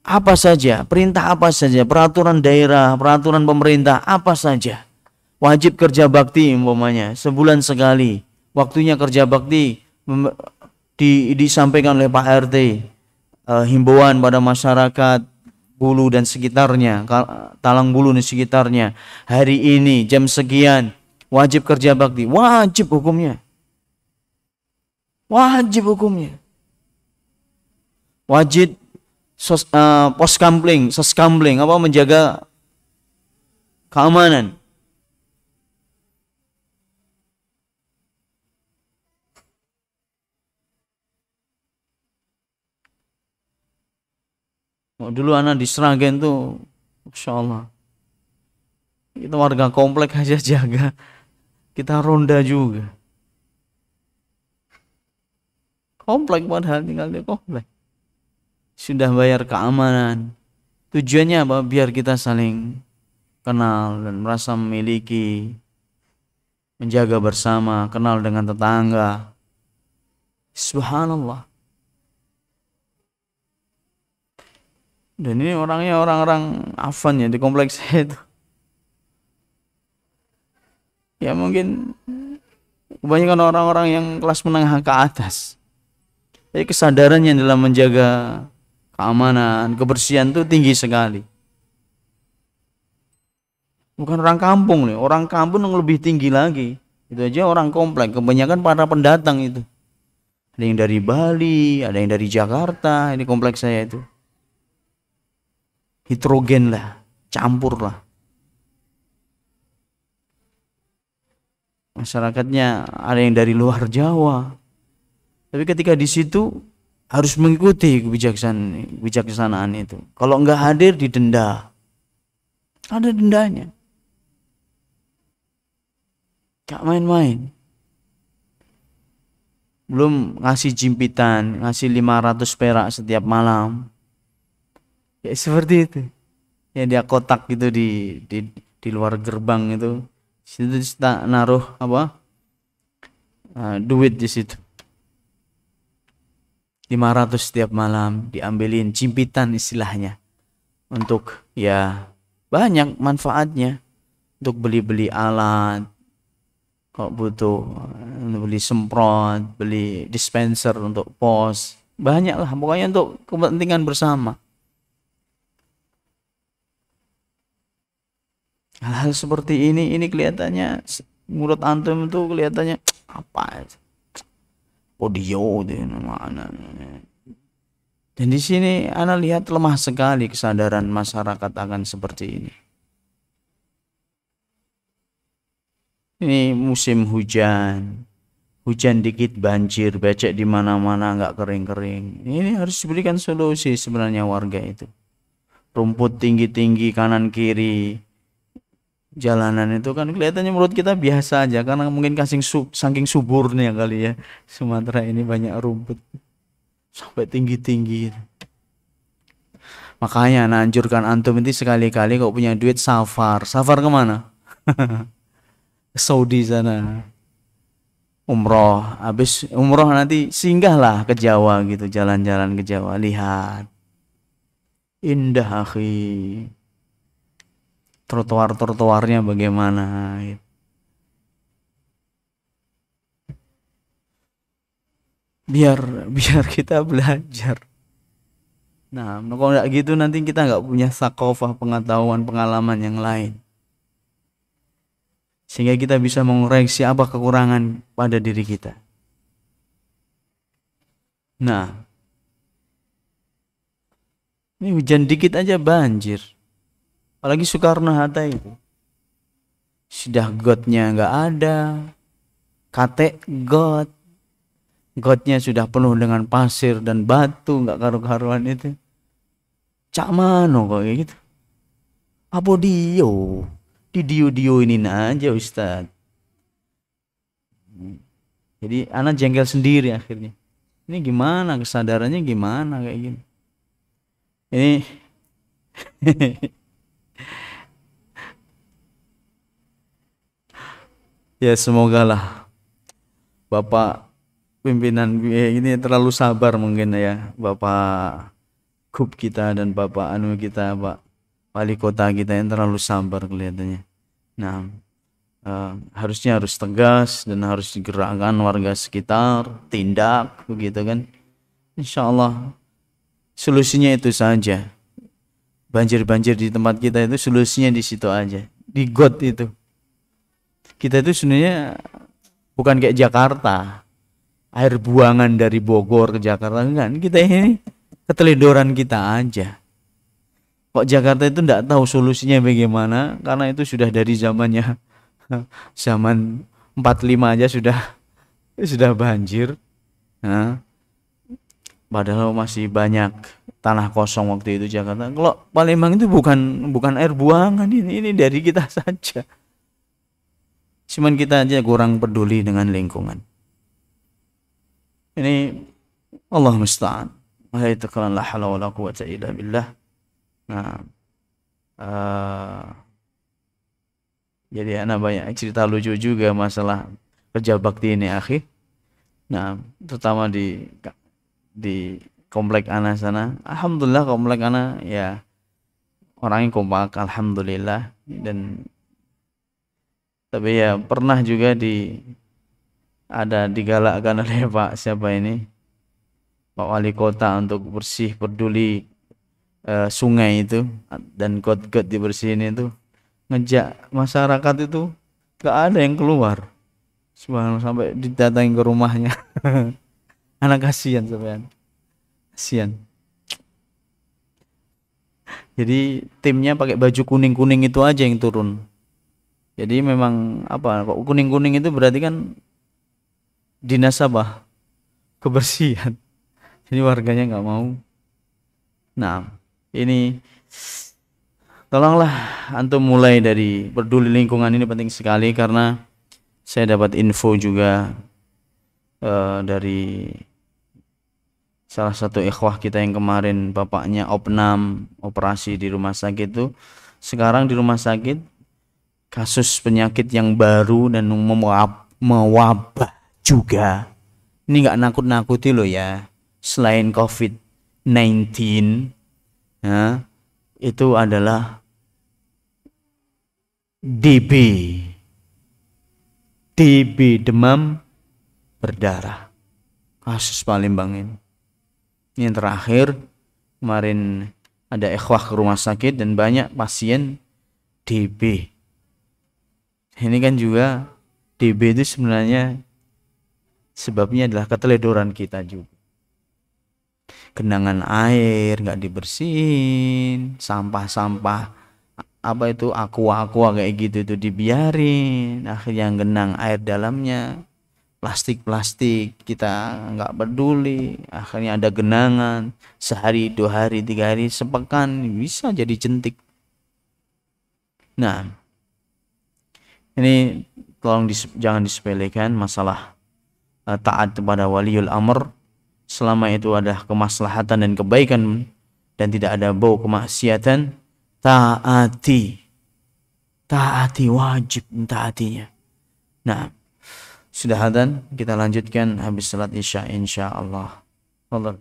apa saja perintah apa saja peraturan daerah peraturan pemerintah apa saja wajib kerja bakti umpamanya sebulan sekali waktunya kerja bakti di, disampaikan oleh Pak RT uh, himbauan pada masyarakat Bulu dan sekitarnya, Talang Bulu dan sekitarnya. Hari ini jam sekian wajib kerja bakti, wajib hukumnya. Wajib hukumnya. Wajib sos, uh, pos kampling, sos kampling, apa menjaga keamanan. dulu anak di Sragen tuh Insya Allah kita warga komplek aja jaga kita ronda juga komplek padahal tinggal di komplek sudah bayar keamanan tujuannya apa biar kita saling kenal dan merasa memiliki menjaga bersama kenal dengan tetangga subhanallah Dan ini orangnya orang-orang afan ya di kompleks saya itu. Ya mungkin kebanyakan orang-orang yang kelas menengah ke atas. Jadi kesadarannya dalam menjaga keamanan, kebersihan itu tinggi sekali. Bukan orang kampung nih, orang kampung yang lebih tinggi lagi. Itu aja orang komplek, kebanyakan para pendatang itu. Ada yang dari Bali, ada yang dari Jakarta, ini kompleks saya itu. Hidrogen lah, campur lah. Masyarakatnya ada yang dari luar Jawa. Tapi ketika di situ harus mengikuti kebijaksanaan, kebijaksanaan itu. Kalau nggak hadir didenda. Ada dendanya. Gak main-main. Belum ngasih jimpitan, ngasih 500 perak setiap malam ya seperti itu ya dia kotak gitu di di di luar gerbang itu situ kita naruh apa uh, duit di situ 500 setiap malam diambilin cimpitan istilahnya untuk ya banyak manfaatnya untuk beli-beli alat kok butuh eh, beli semprot beli dispenser untuk pos banyaklah pokoknya untuk kepentingan bersama hal-hal seperti ini ini kelihatannya menurut antum itu kelihatannya apa podio ya? itu mana dan di sini anak lihat lemah sekali kesadaran masyarakat akan seperti ini ini musim hujan hujan dikit banjir becek di mana-mana nggak kering-kering ini harus diberikan solusi sebenarnya warga itu rumput tinggi-tinggi kanan kiri jalanan itu kan kelihatannya menurut kita biasa aja karena mungkin kasing sub, saking suburnya kali ya Sumatera ini banyak rumput sampai tinggi-tinggi makanya nanjurkan antum ini sekali-kali kok punya duit safar safar kemana Saudi sana umroh habis umroh nanti singgahlah ke Jawa gitu jalan-jalan ke Jawa lihat indah akhi trotoar-trotoarnya bagaimana gitu. biar biar kita belajar nah kalau nggak gitu nanti kita nggak punya sakofah pengetahuan pengalaman yang lain sehingga kita bisa mengoreksi apa kekurangan pada diri kita nah ini hujan dikit aja banjir apalagi Soekarno Hatta itu sudah godnya nggak ada kate god godnya sudah penuh dengan pasir dan batu nggak karu-karuan itu cak mano kok kayak gitu apa dio di dio dio ini aja ustad jadi anak jengkel sendiri akhirnya ini gimana kesadarannya gimana kayak gini ini ya semoga lah Bapak pimpinan ini terlalu sabar mungkin ya Bapak Kup kita dan Bapak Anu kita Pak Wali Kota kita yang terlalu sabar kelihatannya nah uh, harusnya harus tegas dan harus digerakkan warga sekitar tindak begitu kan Insya Allah solusinya itu saja banjir-banjir di tempat kita itu solusinya di situ aja di God itu kita itu sebenarnya bukan kayak Jakarta air buangan dari Bogor ke Jakarta kan kita ini ketelidoran kita aja kok Jakarta itu tidak tahu solusinya bagaimana karena itu sudah dari zamannya zaman 45 aja sudah sudah banjir nah padahal masih banyak tanah kosong waktu itu Jakarta. Kalau Palembang itu bukan bukan air buangan ini, ini dari kita saja. Cuman kita aja kurang peduli dengan lingkungan. Ini Allah musta'an. Wahai tekalan la hawla wala quwata illa billah. Nah, eh, jadi anak banyak cerita lucu juga masalah kerja bakti ini akhir. Nah, terutama di di komplek ana sana alhamdulillah komplek ana ya orangnya kompak alhamdulillah dan tapi ya pernah juga di ada digalakkan oleh Pak siapa ini Pak Wali Kota untuk bersih peduli uh, sungai itu dan got-got dibersihin itu ngejak masyarakat itu gak ada yang keluar subhanallah sampai didatangi ke rumahnya Anak kasihan sampean. Kasihan. Jadi timnya pakai baju kuning-kuning itu aja yang turun. Jadi memang apa kok kuning-kuning itu berarti kan dinasabah kebersihan. Jadi warganya nggak mau. Nah, ini tolonglah antum mulai dari peduli lingkungan ini penting sekali karena saya dapat info juga uh, dari salah satu ikhwah kita yang kemarin bapaknya opnam operasi di rumah sakit itu sekarang di rumah sakit kasus penyakit yang baru dan mewab, mewabah juga ini nggak nakut-nakuti loh ya selain COVID-19 ya, itu adalah DB DB demam berdarah kasus Palembang ini ini yang terakhir, kemarin ada ikhwah ke rumah sakit dan banyak pasien DB. Ini kan juga DB itu sebenarnya sebabnya adalah keteledoran kita juga. Genangan air nggak dibersihin, sampah-sampah apa itu aku-aku kayak gitu itu dibiarin, akhirnya genang air dalamnya, plastik-plastik kita nggak peduli akhirnya ada genangan sehari dua hari tiga hari sepekan bisa jadi jentik nah ini tolong dis jangan disepelekan masalah uh, taat kepada waliul amr selama itu ada kemaslahatan dan kebaikan dan tidak ada bau kemaksiatan taati taati wajib taatinya nah sudah hadan, kita lanjutkan habis salat Isya insyaallah. Allah.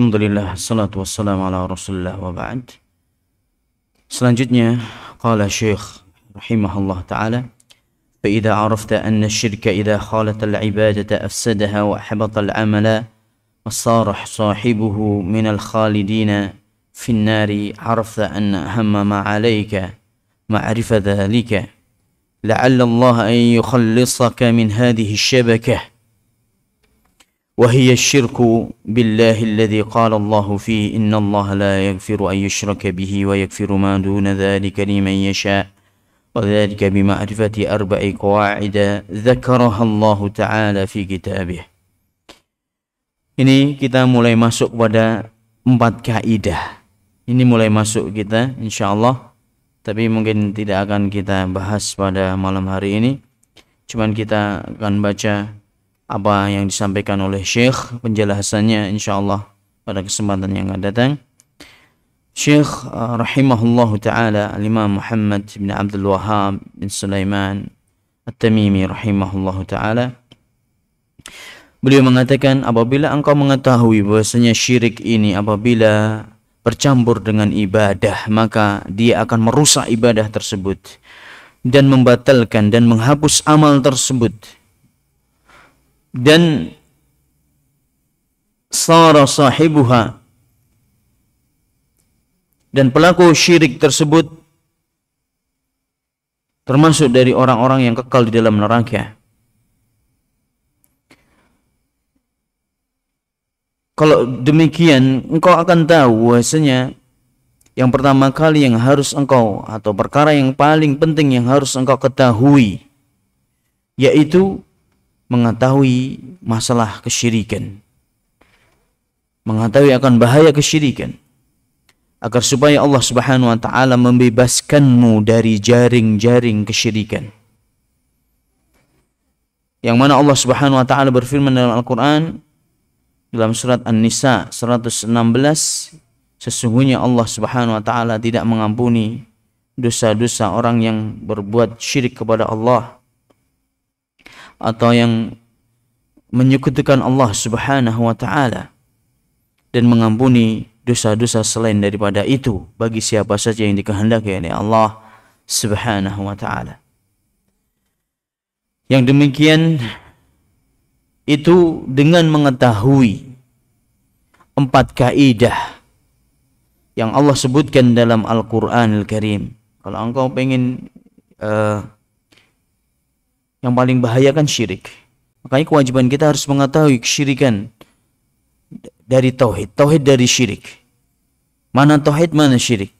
الحمد لله Salatu wassalamu ala rasulillah wa ba'd Selanjutnya شيخ رحمه الله تعالى فإذا عرفت أن الشرك إذا خالط العبادة أفسدها وأحبط العمل وصار صاحبه من الخالدين في النار عرفت أن أهم ما عليك معرفة ذلك لعل الله أن يخلصك من هذه الشبكة وهي الشرك بالله الذي قال الله فيه إن الله لا يغفر أن يشرك به ويغفر ما دون ذلك لمن يشاء وذلك بمعرفة أربع قواعد ذكرها الله تعالى في كتابه Ini kita mulai masuk pada empat kaidah. Ini mulai masuk kita insya Allah. Tapi mungkin tidak akan kita bahas pada malam hari ini. Cuman kita akan baca apa yang disampaikan oleh Syekh penjelasannya insyaallah pada kesempatan yang akan datang Syekh eh, rahimahullahu taala Imam Muhammad bin Abdul Wahab bin Sulaiman At-Tamimi rahimahullahu taala Beliau mengatakan apabila engkau mengetahui bahwasanya syirik ini apabila bercampur dengan ibadah maka dia akan merusak ibadah tersebut dan membatalkan dan menghapus amal tersebut dan sara sahibuha dan pelaku syirik tersebut termasuk dari orang-orang yang kekal di dalam neraka. Kalau demikian, engkau akan tahu bahasanya yang pertama kali yang harus engkau atau perkara yang paling penting yang harus engkau ketahui yaitu mengetahui masalah kesyirikan mengetahui akan bahaya kesyirikan agar supaya Allah Subhanahu wa taala membebaskanmu dari jaring-jaring kesyirikan. Yang mana Allah Subhanahu wa taala berfirman dalam Al-Qur'an dalam surat An-Nisa 116 sesungguhnya Allah Subhanahu wa taala tidak mengampuni dosa-dosa orang yang berbuat syirik kepada Allah atau yang menyekutukan Allah Subhanahu wa taala dan mengampuni dosa-dosa selain daripada itu bagi siapa saja yang dikehendaki oleh Allah Subhanahu wa taala. Yang demikian itu dengan mengetahui empat kaidah yang Allah sebutkan dalam Al-Qur'anul Al Karim. Kalau engkau pengen uh, yang paling bahaya kan syirik. Makanya kewajiban kita harus mengetahui kesyirikan dari tauhid, tauhid dari syirik. Mana tauhid, mana syirik.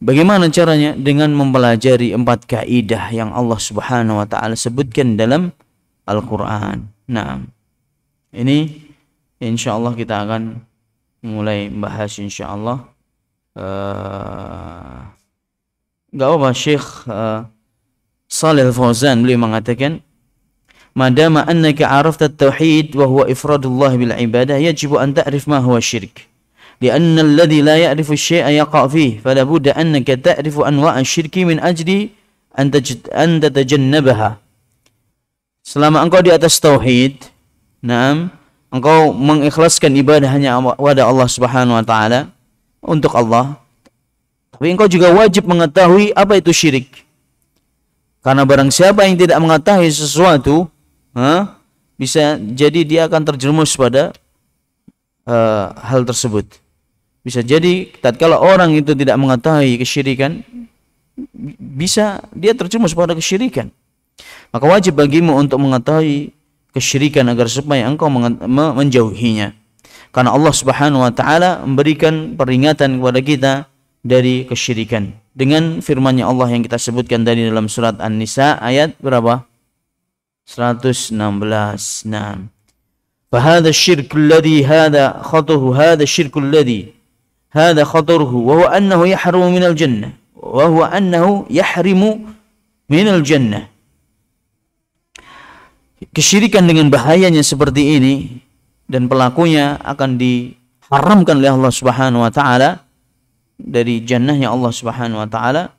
Bagaimana caranya? Dengan mempelajari empat kaidah yang Allah Subhanahu wa taala sebutkan dalam Al-Qur'an. Nah, ini insyaallah kita akan mulai bahas insyaallah Allah. Eh, uh, enggak apa-apa Syekh uh, Salih Fauzan beliau mengatakan madama annaka arafta tauhid wa huwa ifradullah bil ibadah yajibu an ta'rif ma huwa syirik لأن الذي لا يعرف الشيء يقع فيه فلا بد أنك تعرف أنواع الشرك من أجل أن, أن تتجنبها selama engkau di atas tauhid naam engkau mengikhlaskan ibadah hanya kepada Allah Subhanahu wa taala untuk Allah tapi engkau juga wajib mengetahui apa itu syirik karena barang siapa yang tidak mengetahui sesuatu, huh, eh, bisa jadi dia akan terjerumus pada uh, hal tersebut. Bisa jadi tatkala orang itu tidak mengetahui kesyirikan, bisa dia terjerumus pada kesyirikan. Maka wajib bagimu untuk mengetahui kesyirikan agar supaya engkau menjauhinya. Karena Allah Subhanahu wa taala memberikan peringatan kepada kita dari kesyirikan dengan Firmannya Allah yang kita sebutkan dari dalam surat An-Nisa ayat berapa? 116. Nah. فهذا الشرك الذي هذا خطره هذا الشرك الذي هذا خطره وهو أنه يحرم من الجنة وهو أنه يحرم من jannah kesyirikan dengan bahayanya seperti ini dan pelakunya akan diharamkan oleh Allah Subhanahu wa taala dari jannahnya Allah Subhanahu wa taala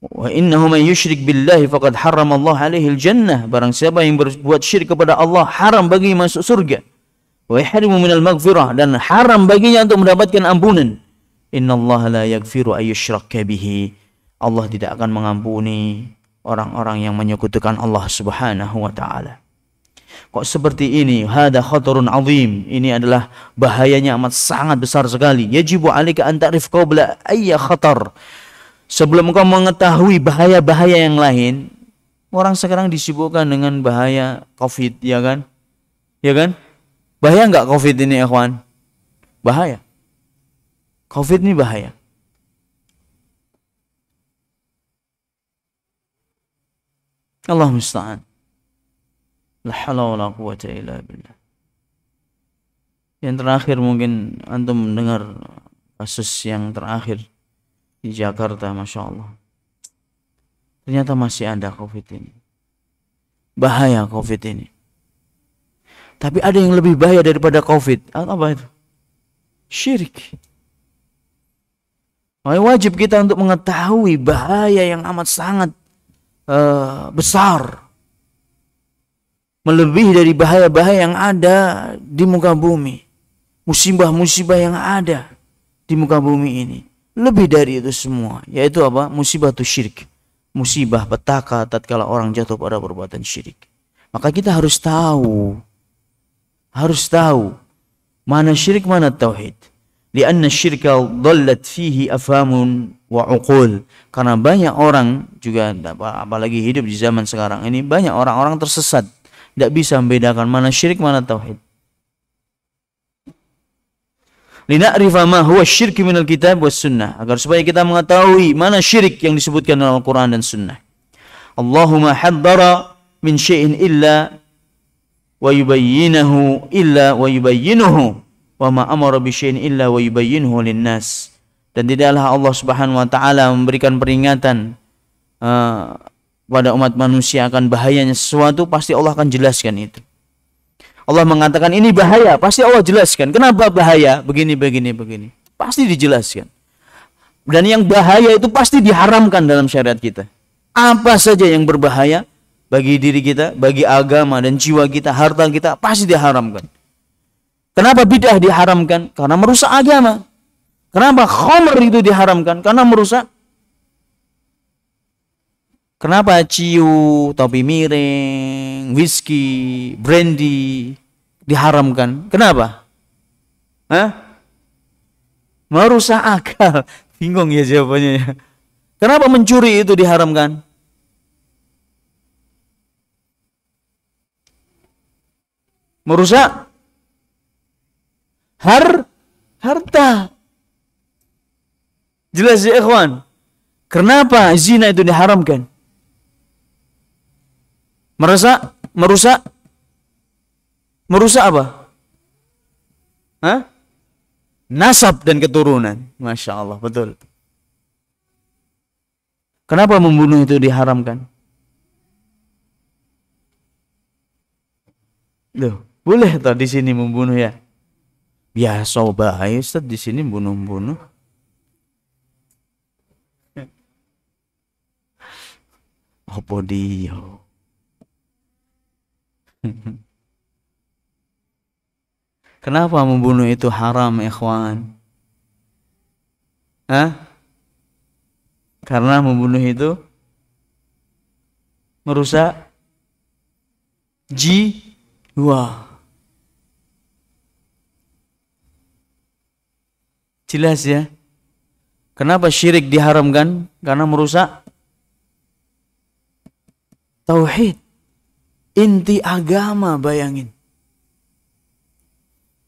wa innahu man yusyrik billahi faqad harrama Allah alaihi jannah barang siapa yang berbuat syirik kepada Allah haram bagi masuk surga wa yahrimu minal maghfirah dan haram baginya untuk mendapatkan ampunan innallaha la yaghfiru ayyushraka bihi Allah tidak akan mengampuni orang-orang yang menyekutukan Allah Subhanahu wa taala Kok seperti ini? Hada khatarun azim. Ini adalah bahayanya amat sangat besar sekali. Yajibu alika an ta'rif qabla ayya khatar. Sebelum engkau mengetahui bahaya-bahaya yang lain, orang sekarang disibukkan dengan bahaya Covid, ya kan? Ya kan? Bahaya nggak Covid ini, ikhwan? Bahaya. Covid ini bahaya. Allah musta'an. La quwata Yang terakhir mungkin antum mendengar kasus yang terakhir di Jakarta, masya Allah. Ternyata masih ada COVID ini. Bahaya COVID ini. Tapi ada yang lebih bahaya daripada COVID. Apa itu? Syirik. Makanya wajib kita untuk mengetahui bahaya yang amat sangat uh, besar melebihi dari bahaya-bahaya yang ada di muka bumi. Musibah-musibah yang ada di muka bumi ini. Lebih dari itu semua, yaitu apa? Musibah itu syirik. Musibah petaka tatkala orang jatuh pada perbuatan syirik. Maka kita harus tahu harus tahu mana syirik mana tauhid. Lianna syirka dhallat fihi afamun wa Karena banyak orang juga apalagi hidup di zaman sekarang ini banyak orang-orang tersesat tidak bisa membedakan mana syirik mana tauhid. Lina'rifa ma huwa syirk minal kitab was sunnah. Agar supaya kita mengetahui mana syirik yang disebutkan dalam Al-Quran dan sunnah. Allahumma haddara min syai'in illa wa yubayyinahu illa wa yubayyinuhu wa ma amara bi syai'in illa wa yubayyinuhu linnas. Dan tidaklah Allah Subhanahu wa taala memberikan peringatan uh, kepada umat manusia akan bahayanya sesuatu, pasti Allah akan jelaskan itu. Allah mengatakan ini bahaya, pasti Allah jelaskan. Kenapa bahaya? Begini, begini, begini. Pasti dijelaskan. Dan yang bahaya itu pasti diharamkan dalam syariat kita. Apa saja yang berbahaya bagi diri kita, bagi agama dan jiwa kita, harta kita, pasti diharamkan. Kenapa bidah diharamkan? Karena merusak agama. Kenapa khomer itu diharamkan? Karena merusak Kenapa ciu, topi miring, whisky, brandy diharamkan? Kenapa? Hah? Merusak akal. Bingung ya jawabannya ya. Kenapa mencuri itu diharamkan? Merusak har harta. Jelas ya ikhwan. Kenapa zina itu diharamkan? Merusak, merusak, merusak apa? Hah? Nasab dan keturunan. Masya Allah, betul. Kenapa membunuh itu diharamkan? Loh, boleh toh di sini membunuh ya? Biasa bahaya Ustaz di sini bunuh-bunuh. Apa dia? Kenapa membunuh itu haram, ikhwan? Hah? Karena membunuh itu merusak jiwa. Jelas ya? Kenapa syirik diharamkan? Karena merusak tauhid. Inti agama bayangin.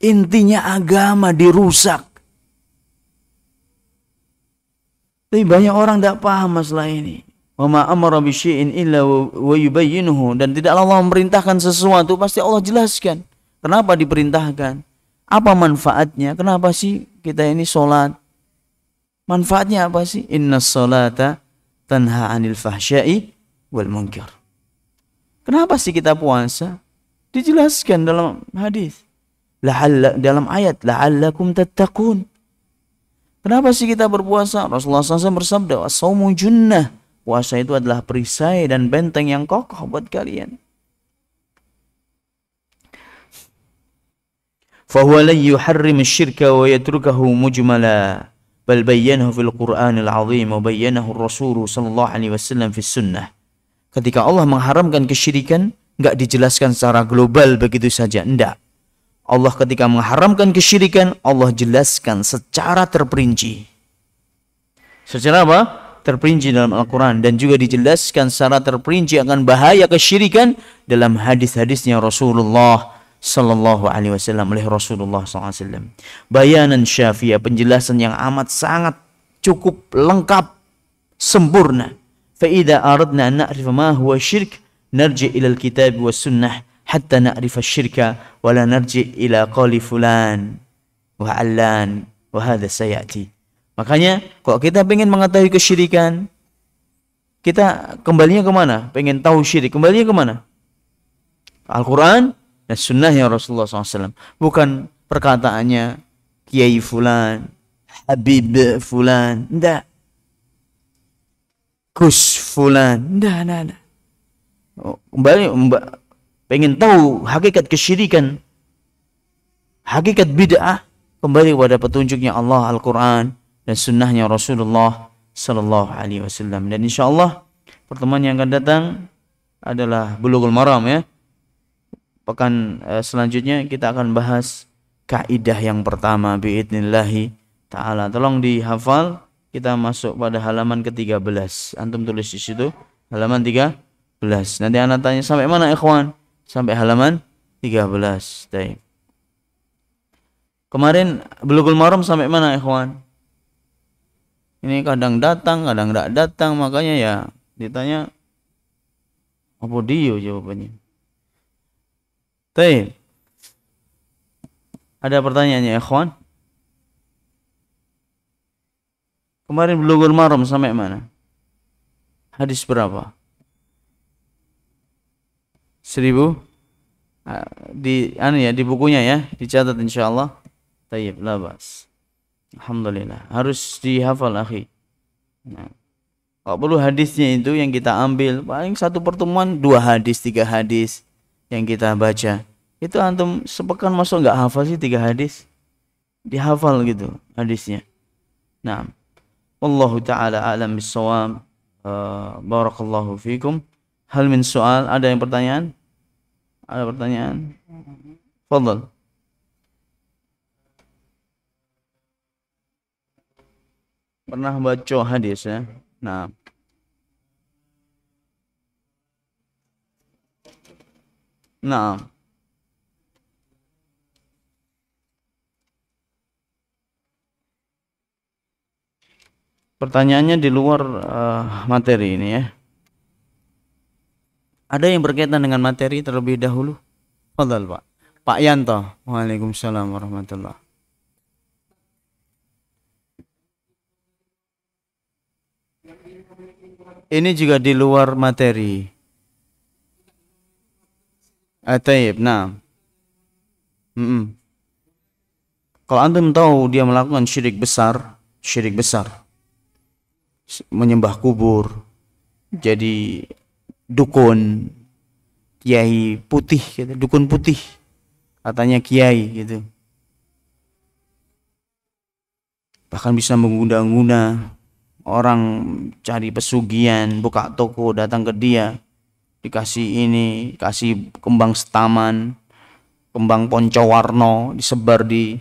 Intinya agama dirusak. Tapi banyak orang tidak paham masalah ini. Wa amara illa wa yubayyinuhu dan tidak Allah memerintahkan sesuatu pasti Allah jelaskan. Kenapa diperintahkan? Apa manfaatnya? Kenapa sih kita ini sholat? Manfaatnya apa sih? Inna sholata tanha anil fahsyai wal munkar. Kenapa sih kita puasa? Dijelaskan dalam hadis. dalam ayat la'allakum tattaqun. Kenapa sih kita berpuasa? Rasulullah SAW bersabda, "Saumu junnah." Puasa itu adalah perisai dan benteng yang kokoh buat kalian. فهو لن يحرم الشرك ويتركه مجملا بل بينه في القرآن العظيم وبينه الرسول صلى الله عليه وسلم في السنه Ketika Allah mengharamkan kesyirikan, nggak dijelaskan secara global begitu saja. Enggak. Allah ketika mengharamkan kesyirikan, Allah jelaskan secara terperinci. Secara apa? Terperinci dalam Al-Quran. Dan juga dijelaskan secara terperinci akan bahaya kesyirikan dalam hadis-hadisnya Rasulullah Sallallahu Alaihi Wasallam oleh Rasulullah SAW. Bayanan syafi'ah, penjelasan yang amat sangat cukup lengkap, sempurna فإذا أردنا أن نعرف ما هو الشرك نرجع إلى الكتاب والسنة حتى نعرف الشرك ولا نرجع إلى قول فلان وعلان وهذا سيأتي Makanya kalau kita pengen mengetahui kesyirikan, kita kembalinya kemana? Pengen tahu syirik, kembalinya kemana? Al-Quran dan sunnah yang Rasulullah SAW. Bukan perkataannya Kiai Fulan, Habib Fulan, enggak. Gus Fulan. Nah, nah, nah. Kembali oh, mbak pengen tahu hakikat kesyirikan, hakikat bid'ah, kembali kepada petunjuknya Allah Al-Quran dan sunnahnya Rasulullah Sallallahu Alaihi Wasallam. Dan insya Allah pertemuan yang akan datang adalah Bulughul Maram ya. Pekan eh, selanjutnya kita akan bahas kaidah yang pertama biidnillahi taala. Tolong dihafal kita masuk pada halaman ke-13. Antum tulis di situ halaman 13. Nanti anak tanya sampai mana ikhwan? Sampai halaman 13. Baik. Kemarin Bulughul Maram sampai mana ikhwan? Ini kadang datang, kadang tidak datang, makanya ya ditanya apa dia jawabannya. Baik. Ada pertanyaannya ikhwan? Kemarin Bulughul Maram sampai mana? Hadis berapa? Seribu? Ah, di anu ya, di bukunya ya, dicatat insyaallah. Tayyib, labas. Alhamdulillah. Harus dihafal, akhi. Nah. Kalau perlu hadisnya itu yang kita ambil, paling satu pertemuan dua hadis, tiga hadis yang kita baca. Itu antum sepekan masuk nggak hafal sih tiga hadis? Dihafal gitu hadisnya. Nah, Wallahu taala alam bisawab. Uh, eh, barakallahu fikum. Hal min soal, ada yang pertanyaan? Ada pertanyaan? Fadal. Pernah baca hadis ya? Nah. Nah. pertanyaannya di luar uh, materi ini ya. Ada yang berkaitan dengan materi terlebih dahulu? Fadal Pak. Pak Yanto. Waalaikumsalam warahmatullah. Ini juga di luar materi. Atayib, eh, nah. Mm Kalau Anda tahu dia melakukan syirik besar, syirik besar menyembah kubur, jadi dukun, kiai putih, gitu. dukun putih, katanya kiai gitu. Bahkan bisa mengguna-guna orang cari pesugihan, buka toko, datang ke dia, dikasih ini, kasih kembang setaman, kembang ponco warno, disebar di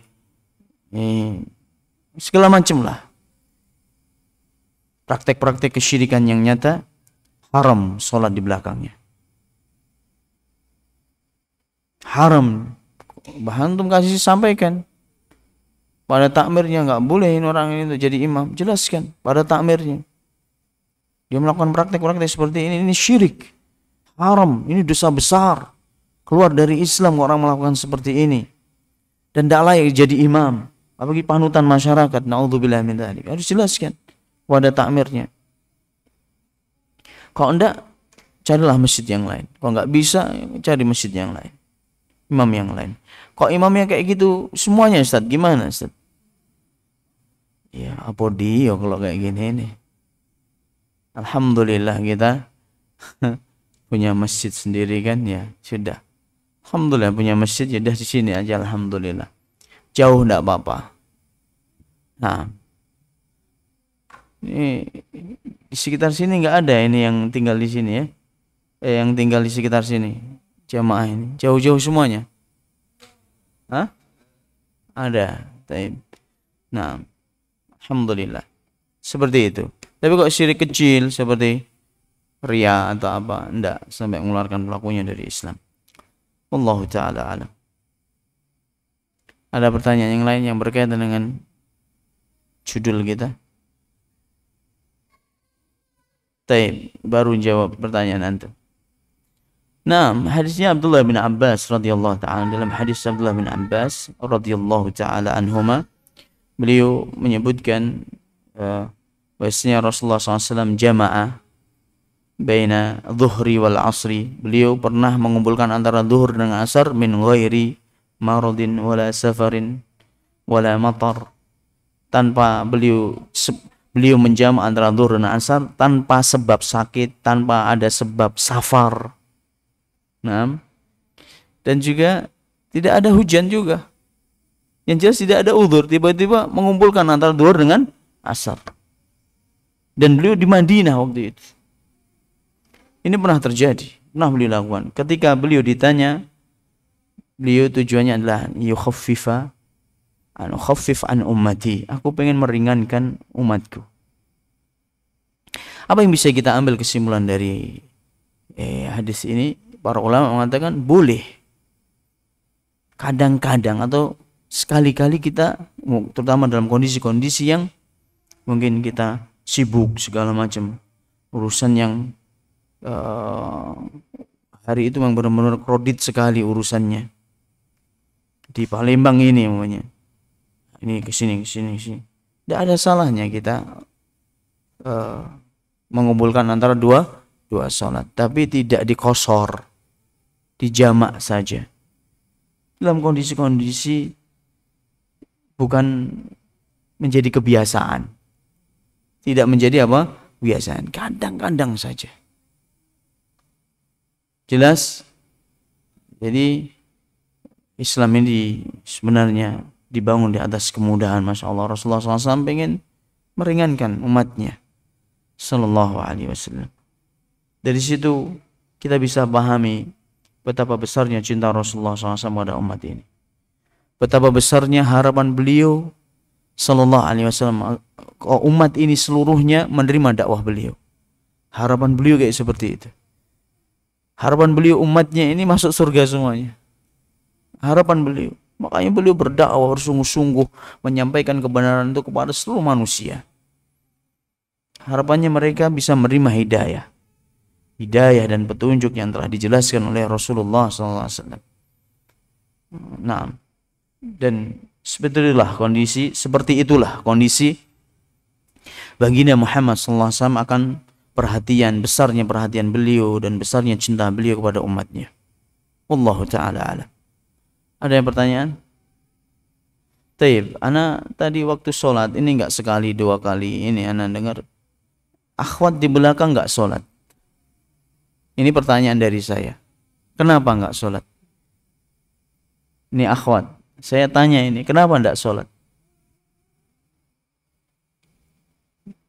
eh, segala macam lah praktek-praktek kesyirikan yang nyata haram sholat di belakangnya haram bahan untuk kasih sampaikan pada takmirnya nggak bolehin orang ini untuk jadi imam jelaskan pada takmirnya dia melakukan praktek-praktek seperti ini ini syirik haram ini dosa besar keluar dari Islam orang melakukan seperti ini dan tidak layak jadi imam apalagi panutan masyarakat naudzubillah min harus jelaskan wadah takmirnya kalau enggak carilah masjid yang lain kalau enggak bisa cari masjid yang lain imam yang lain kalau imamnya kayak gitu semuanya Ustaz gimana Ustaz ya apa dia kalau kayak gini nih Alhamdulillah kita punya masjid sendiri kan ya sudah Alhamdulillah punya masjid sudah ya, di sini aja Alhamdulillah jauh enggak apa-apa nah ini di sekitar sini nggak ada ini yang tinggal di sini ya eh yang tinggal di sekitar sini jamaah ini jauh-jauh semuanya Hah? ada taib nah alhamdulillah seperti itu tapi kok syirik kecil seperti ria atau apa enggak sampai mengeluarkan pelakunya dari Islam Wallahu taala alam ada pertanyaan yang lain yang berkaitan dengan judul kita Taib baru jawab pertanyaan antum. Nah, hadisnya Abdullah bin Abbas radhiyallahu taala dalam hadis Abdullah bin Abbas radhiyallahu taala anhuma beliau menyebutkan uh, bahwasanya Rasulullah SAW jamaah baina zuhri wal asri beliau pernah mengumpulkan antara zuhur dengan asar min ghairi maradin wala safarin wala matar tanpa beliau beliau menjam antara zuhur dan asar tanpa sebab sakit, tanpa ada sebab safar. Nah, dan juga tidak ada hujan juga. Yang jelas tidak ada udur, tiba-tiba mengumpulkan antara zuhur dengan asar. Dan beliau di Madinah waktu itu. Ini pernah terjadi, pernah beliau lakukan. Ketika beliau ditanya, beliau tujuannya adalah yukhaffifa anu khafif an ummati. Aku pengen meringankan umatku. Apa yang bisa kita ambil kesimpulan dari eh, hadis ini? Para ulama mengatakan boleh. Kadang-kadang atau sekali-kali kita terutama dalam kondisi-kondisi yang mungkin kita sibuk segala macam urusan yang uh, hari itu memang benar-benar kredit sekali urusannya di Palembang ini namanya ini ke sini ke sini ke sini tidak ada salahnya kita uh, mengumpulkan antara dua dua salat tapi tidak dikosor dijamak saja dalam kondisi-kondisi bukan menjadi kebiasaan tidak menjadi apa kebiasaan kadang-kadang saja jelas jadi Islam ini sebenarnya dibangun di atas kemudahan Masya Allah Rasulullah SAW ingin meringankan umatnya Sallallahu Alaihi Wasallam dari situ kita bisa pahami betapa besarnya cinta Rasulullah SAW pada umat ini betapa besarnya harapan beliau Sallallahu Alaihi Wasallam umat ini seluruhnya menerima dakwah beliau harapan beliau kayak seperti itu harapan beliau umatnya ini masuk surga semuanya harapan beliau Makanya beliau berdakwah bersungguh-sungguh menyampaikan kebenaran itu kepada seluruh manusia. Harapannya mereka bisa menerima hidayah. Hidayah dan petunjuk yang telah dijelaskan oleh Rasulullah SAW. Nah, dan seperti itulah kondisi, seperti itulah kondisi baginda Muhammad SAW akan perhatian, besarnya perhatian beliau dan besarnya cinta beliau kepada umatnya. Allah ta'ala alam. Ada yang pertanyaan? Taib, anak tadi waktu sholat ini nggak sekali dua kali ini anak dengar akhwat di belakang nggak sholat. Ini pertanyaan dari saya. Kenapa nggak sholat? Ini akhwat. Saya tanya ini, kenapa nggak sholat?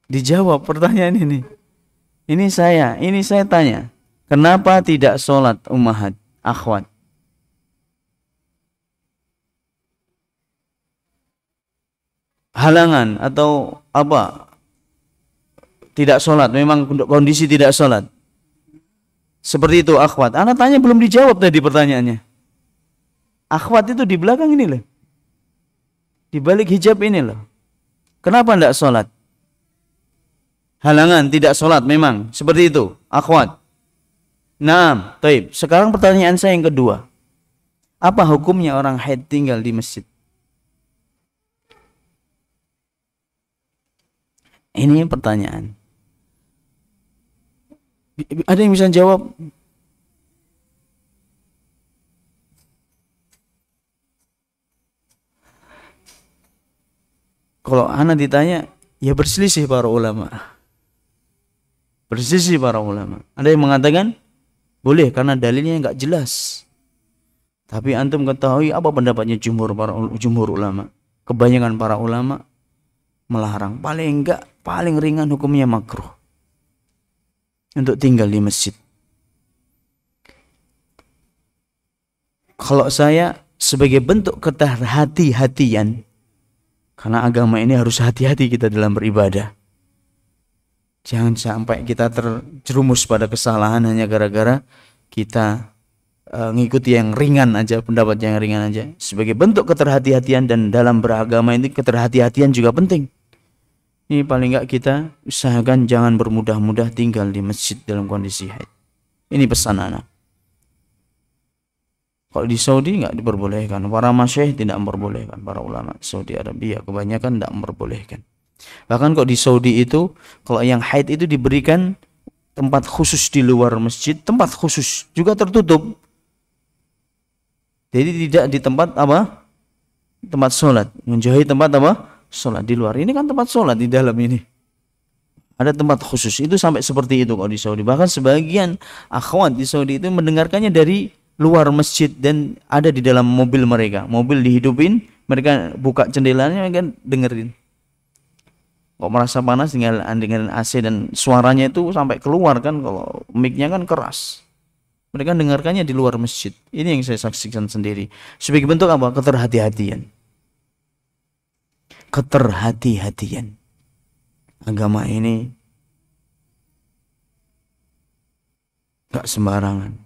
Dijawab pertanyaan ini. Ini saya, ini saya tanya. Kenapa tidak sholat umahat, akhwat? halangan atau apa tidak sholat memang kondisi tidak sholat seperti itu akhwat anak tanya belum dijawab tadi pertanyaannya akhwat itu di belakang ini loh di balik hijab ini loh kenapa tidak sholat halangan tidak sholat memang seperti itu akhwat Nah, taib. Sekarang pertanyaan saya yang kedua. Apa hukumnya orang haid tinggal di masjid? Ini pertanyaan. Ada yang bisa jawab? Kalau anak ditanya, ya berselisih para ulama. Berselisih para ulama. Ada yang mengatakan boleh karena dalilnya nggak jelas. Tapi antum ketahui apa pendapatnya jumhur para jumhur ulama. Kebanyakan para ulama melarang. Paling enggak, paling ringan hukumnya makruh. Untuk tinggal di masjid. Kalau saya sebagai bentuk keterhati hatian karena agama ini harus hati-hati kita dalam beribadah. Jangan sampai kita terjerumus pada kesalahan hanya gara-gara kita uh, yang ringan aja, pendapat yang ringan aja. Sebagai bentuk keterhati-hatian dan dalam beragama ini keterhati-hatian juga penting. Ini paling nggak kita usahakan jangan bermudah-mudah tinggal di masjid dalam kondisi haid. Ini pesan anak. Kalau di Saudi nggak diperbolehkan, para masyih tidak memperbolehkan, para ulama Saudi Arabia kebanyakan tidak memperbolehkan. Bahkan kok di Saudi itu kalau yang haid itu diberikan tempat khusus di luar masjid, tempat khusus juga tertutup. Jadi tidak di tempat apa? Tempat sholat, menjauhi tempat apa? sholat di luar. Ini kan tempat sholat di dalam ini. Ada tempat khusus. Itu sampai seperti itu kalau di Saudi. Bahkan sebagian akhwat di Saudi itu mendengarkannya dari luar masjid dan ada di dalam mobil mereka. Mobil dihidupin, mereka buka jendelanya, mereka dengerin. Kok merasa panas tinggal dengan AC dan suaranya itu sampai keluar kan kalau mic kan keras mereka dengarkannya di luar masjid. Ini yang saya saksikan sendiri. Sebagai bentuk apa? Keterhati-hatian keterhati-hatian. Agama ini gak sembarangan.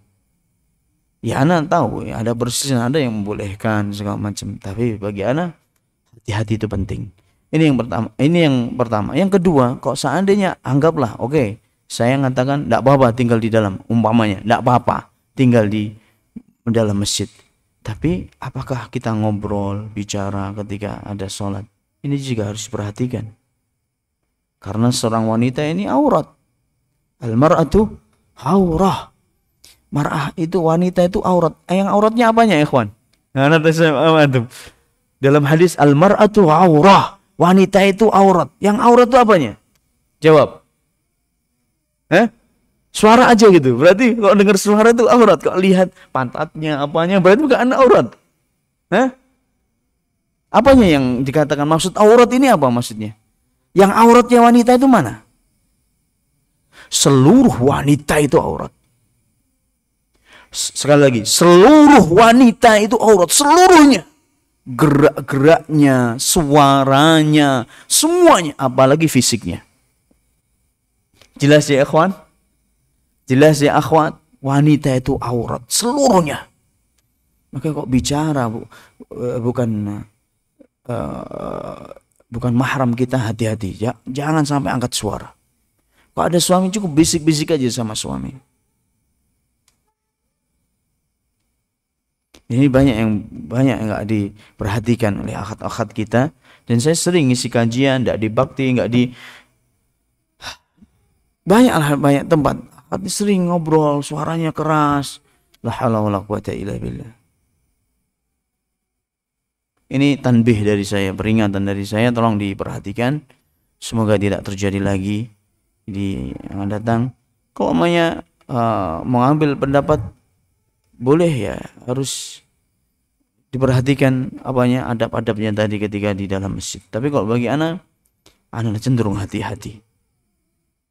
Ya anak tahu ya, ada persis ada yang membolehkan segala macam. Tapi bagi anak hati-hati itu penting. Ini yang pertama. Ini yang pertama. Yang kedua, kok seandainya anggaplah, oke, okay, saya mengatakan tidak apa-apa tinggal di dalam, umpamanya tidak apa-apa tinggal di dalam masjid. Tapi apakah kita ngobrol, bicara ketika ada sholat? Ini juga harus diperhatikan. Karena seorang wanita ini aurat. Al-mar'atu aurah. Mar'ah itu wanita itu aurat. Eh Yang auratnya apanya, ikhwan? Dalam hadis al-mar'atu aurah. Wanita itu aurat. Yang aurat itu apanya? Jawab. Eh? Suara aja gitu. Berarti kalau dengar suara itu aurat. Kalau lihat pantatnya, apanya, berarti bukan aurat. Eh? Apanya yang dikatakan maksud aurat ini apa maksudnya? Yang auratnya wanita itu mana? Seluruh wanita itu aurat. Sekali lagi, seluruh wanita itu aurat, seluruhnya. Gerak-geraknya, suaranya, semuanya, apalagi fisiknya. Jelas ya ikhwan? Jelas ya akhwat? Wanita itu aurat, seluruhnya. Maka kok bicara bu, eh, bukan Eh, bukan mahram kita hati-hati ya. Jangan sampai angkat suara. Kalau ada suami cukup bisik-bisik aja sama suami. Ini banyak yang banyak yang nggak diperhatikan oleh akad-akad kita. Dan saya sering ngisi kajian, nggak dibakti nggak di banyak lah banyak tempat. Tapi sering ngobrol, suaranya keras. La haula wala quwata ini tanbih dari saya, peringatan dari saya, tolong diperhatikan. Semoga tidak terjadi lagi di yang datang. Kalau maunya uh, eh, mengambil pendapat boleh ya, harus diperhatikan apanya adab-adabnya tadi ketika di dalam masjid. Tapi kalau bagi anak, anak cenderung hati-hati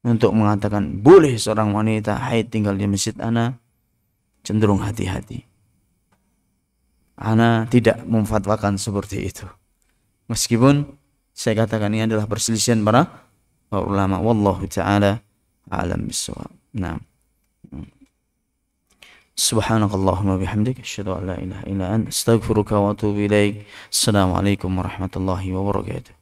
untuk mengatakan boleh seorang wanita haid tinggal di masjid anak cenderung hati-hati. Ana tidak memfatwakan seperti itu. Meskipun saya katakan ini adalah perselisihan para ulama. Wallahu taala alam bisawab. Nah. سبحانك اللهم وبحمدك أشهد أن لا إله إلا أنت أستغفرك وأتوب إليك السلام عليكم ورحمة الله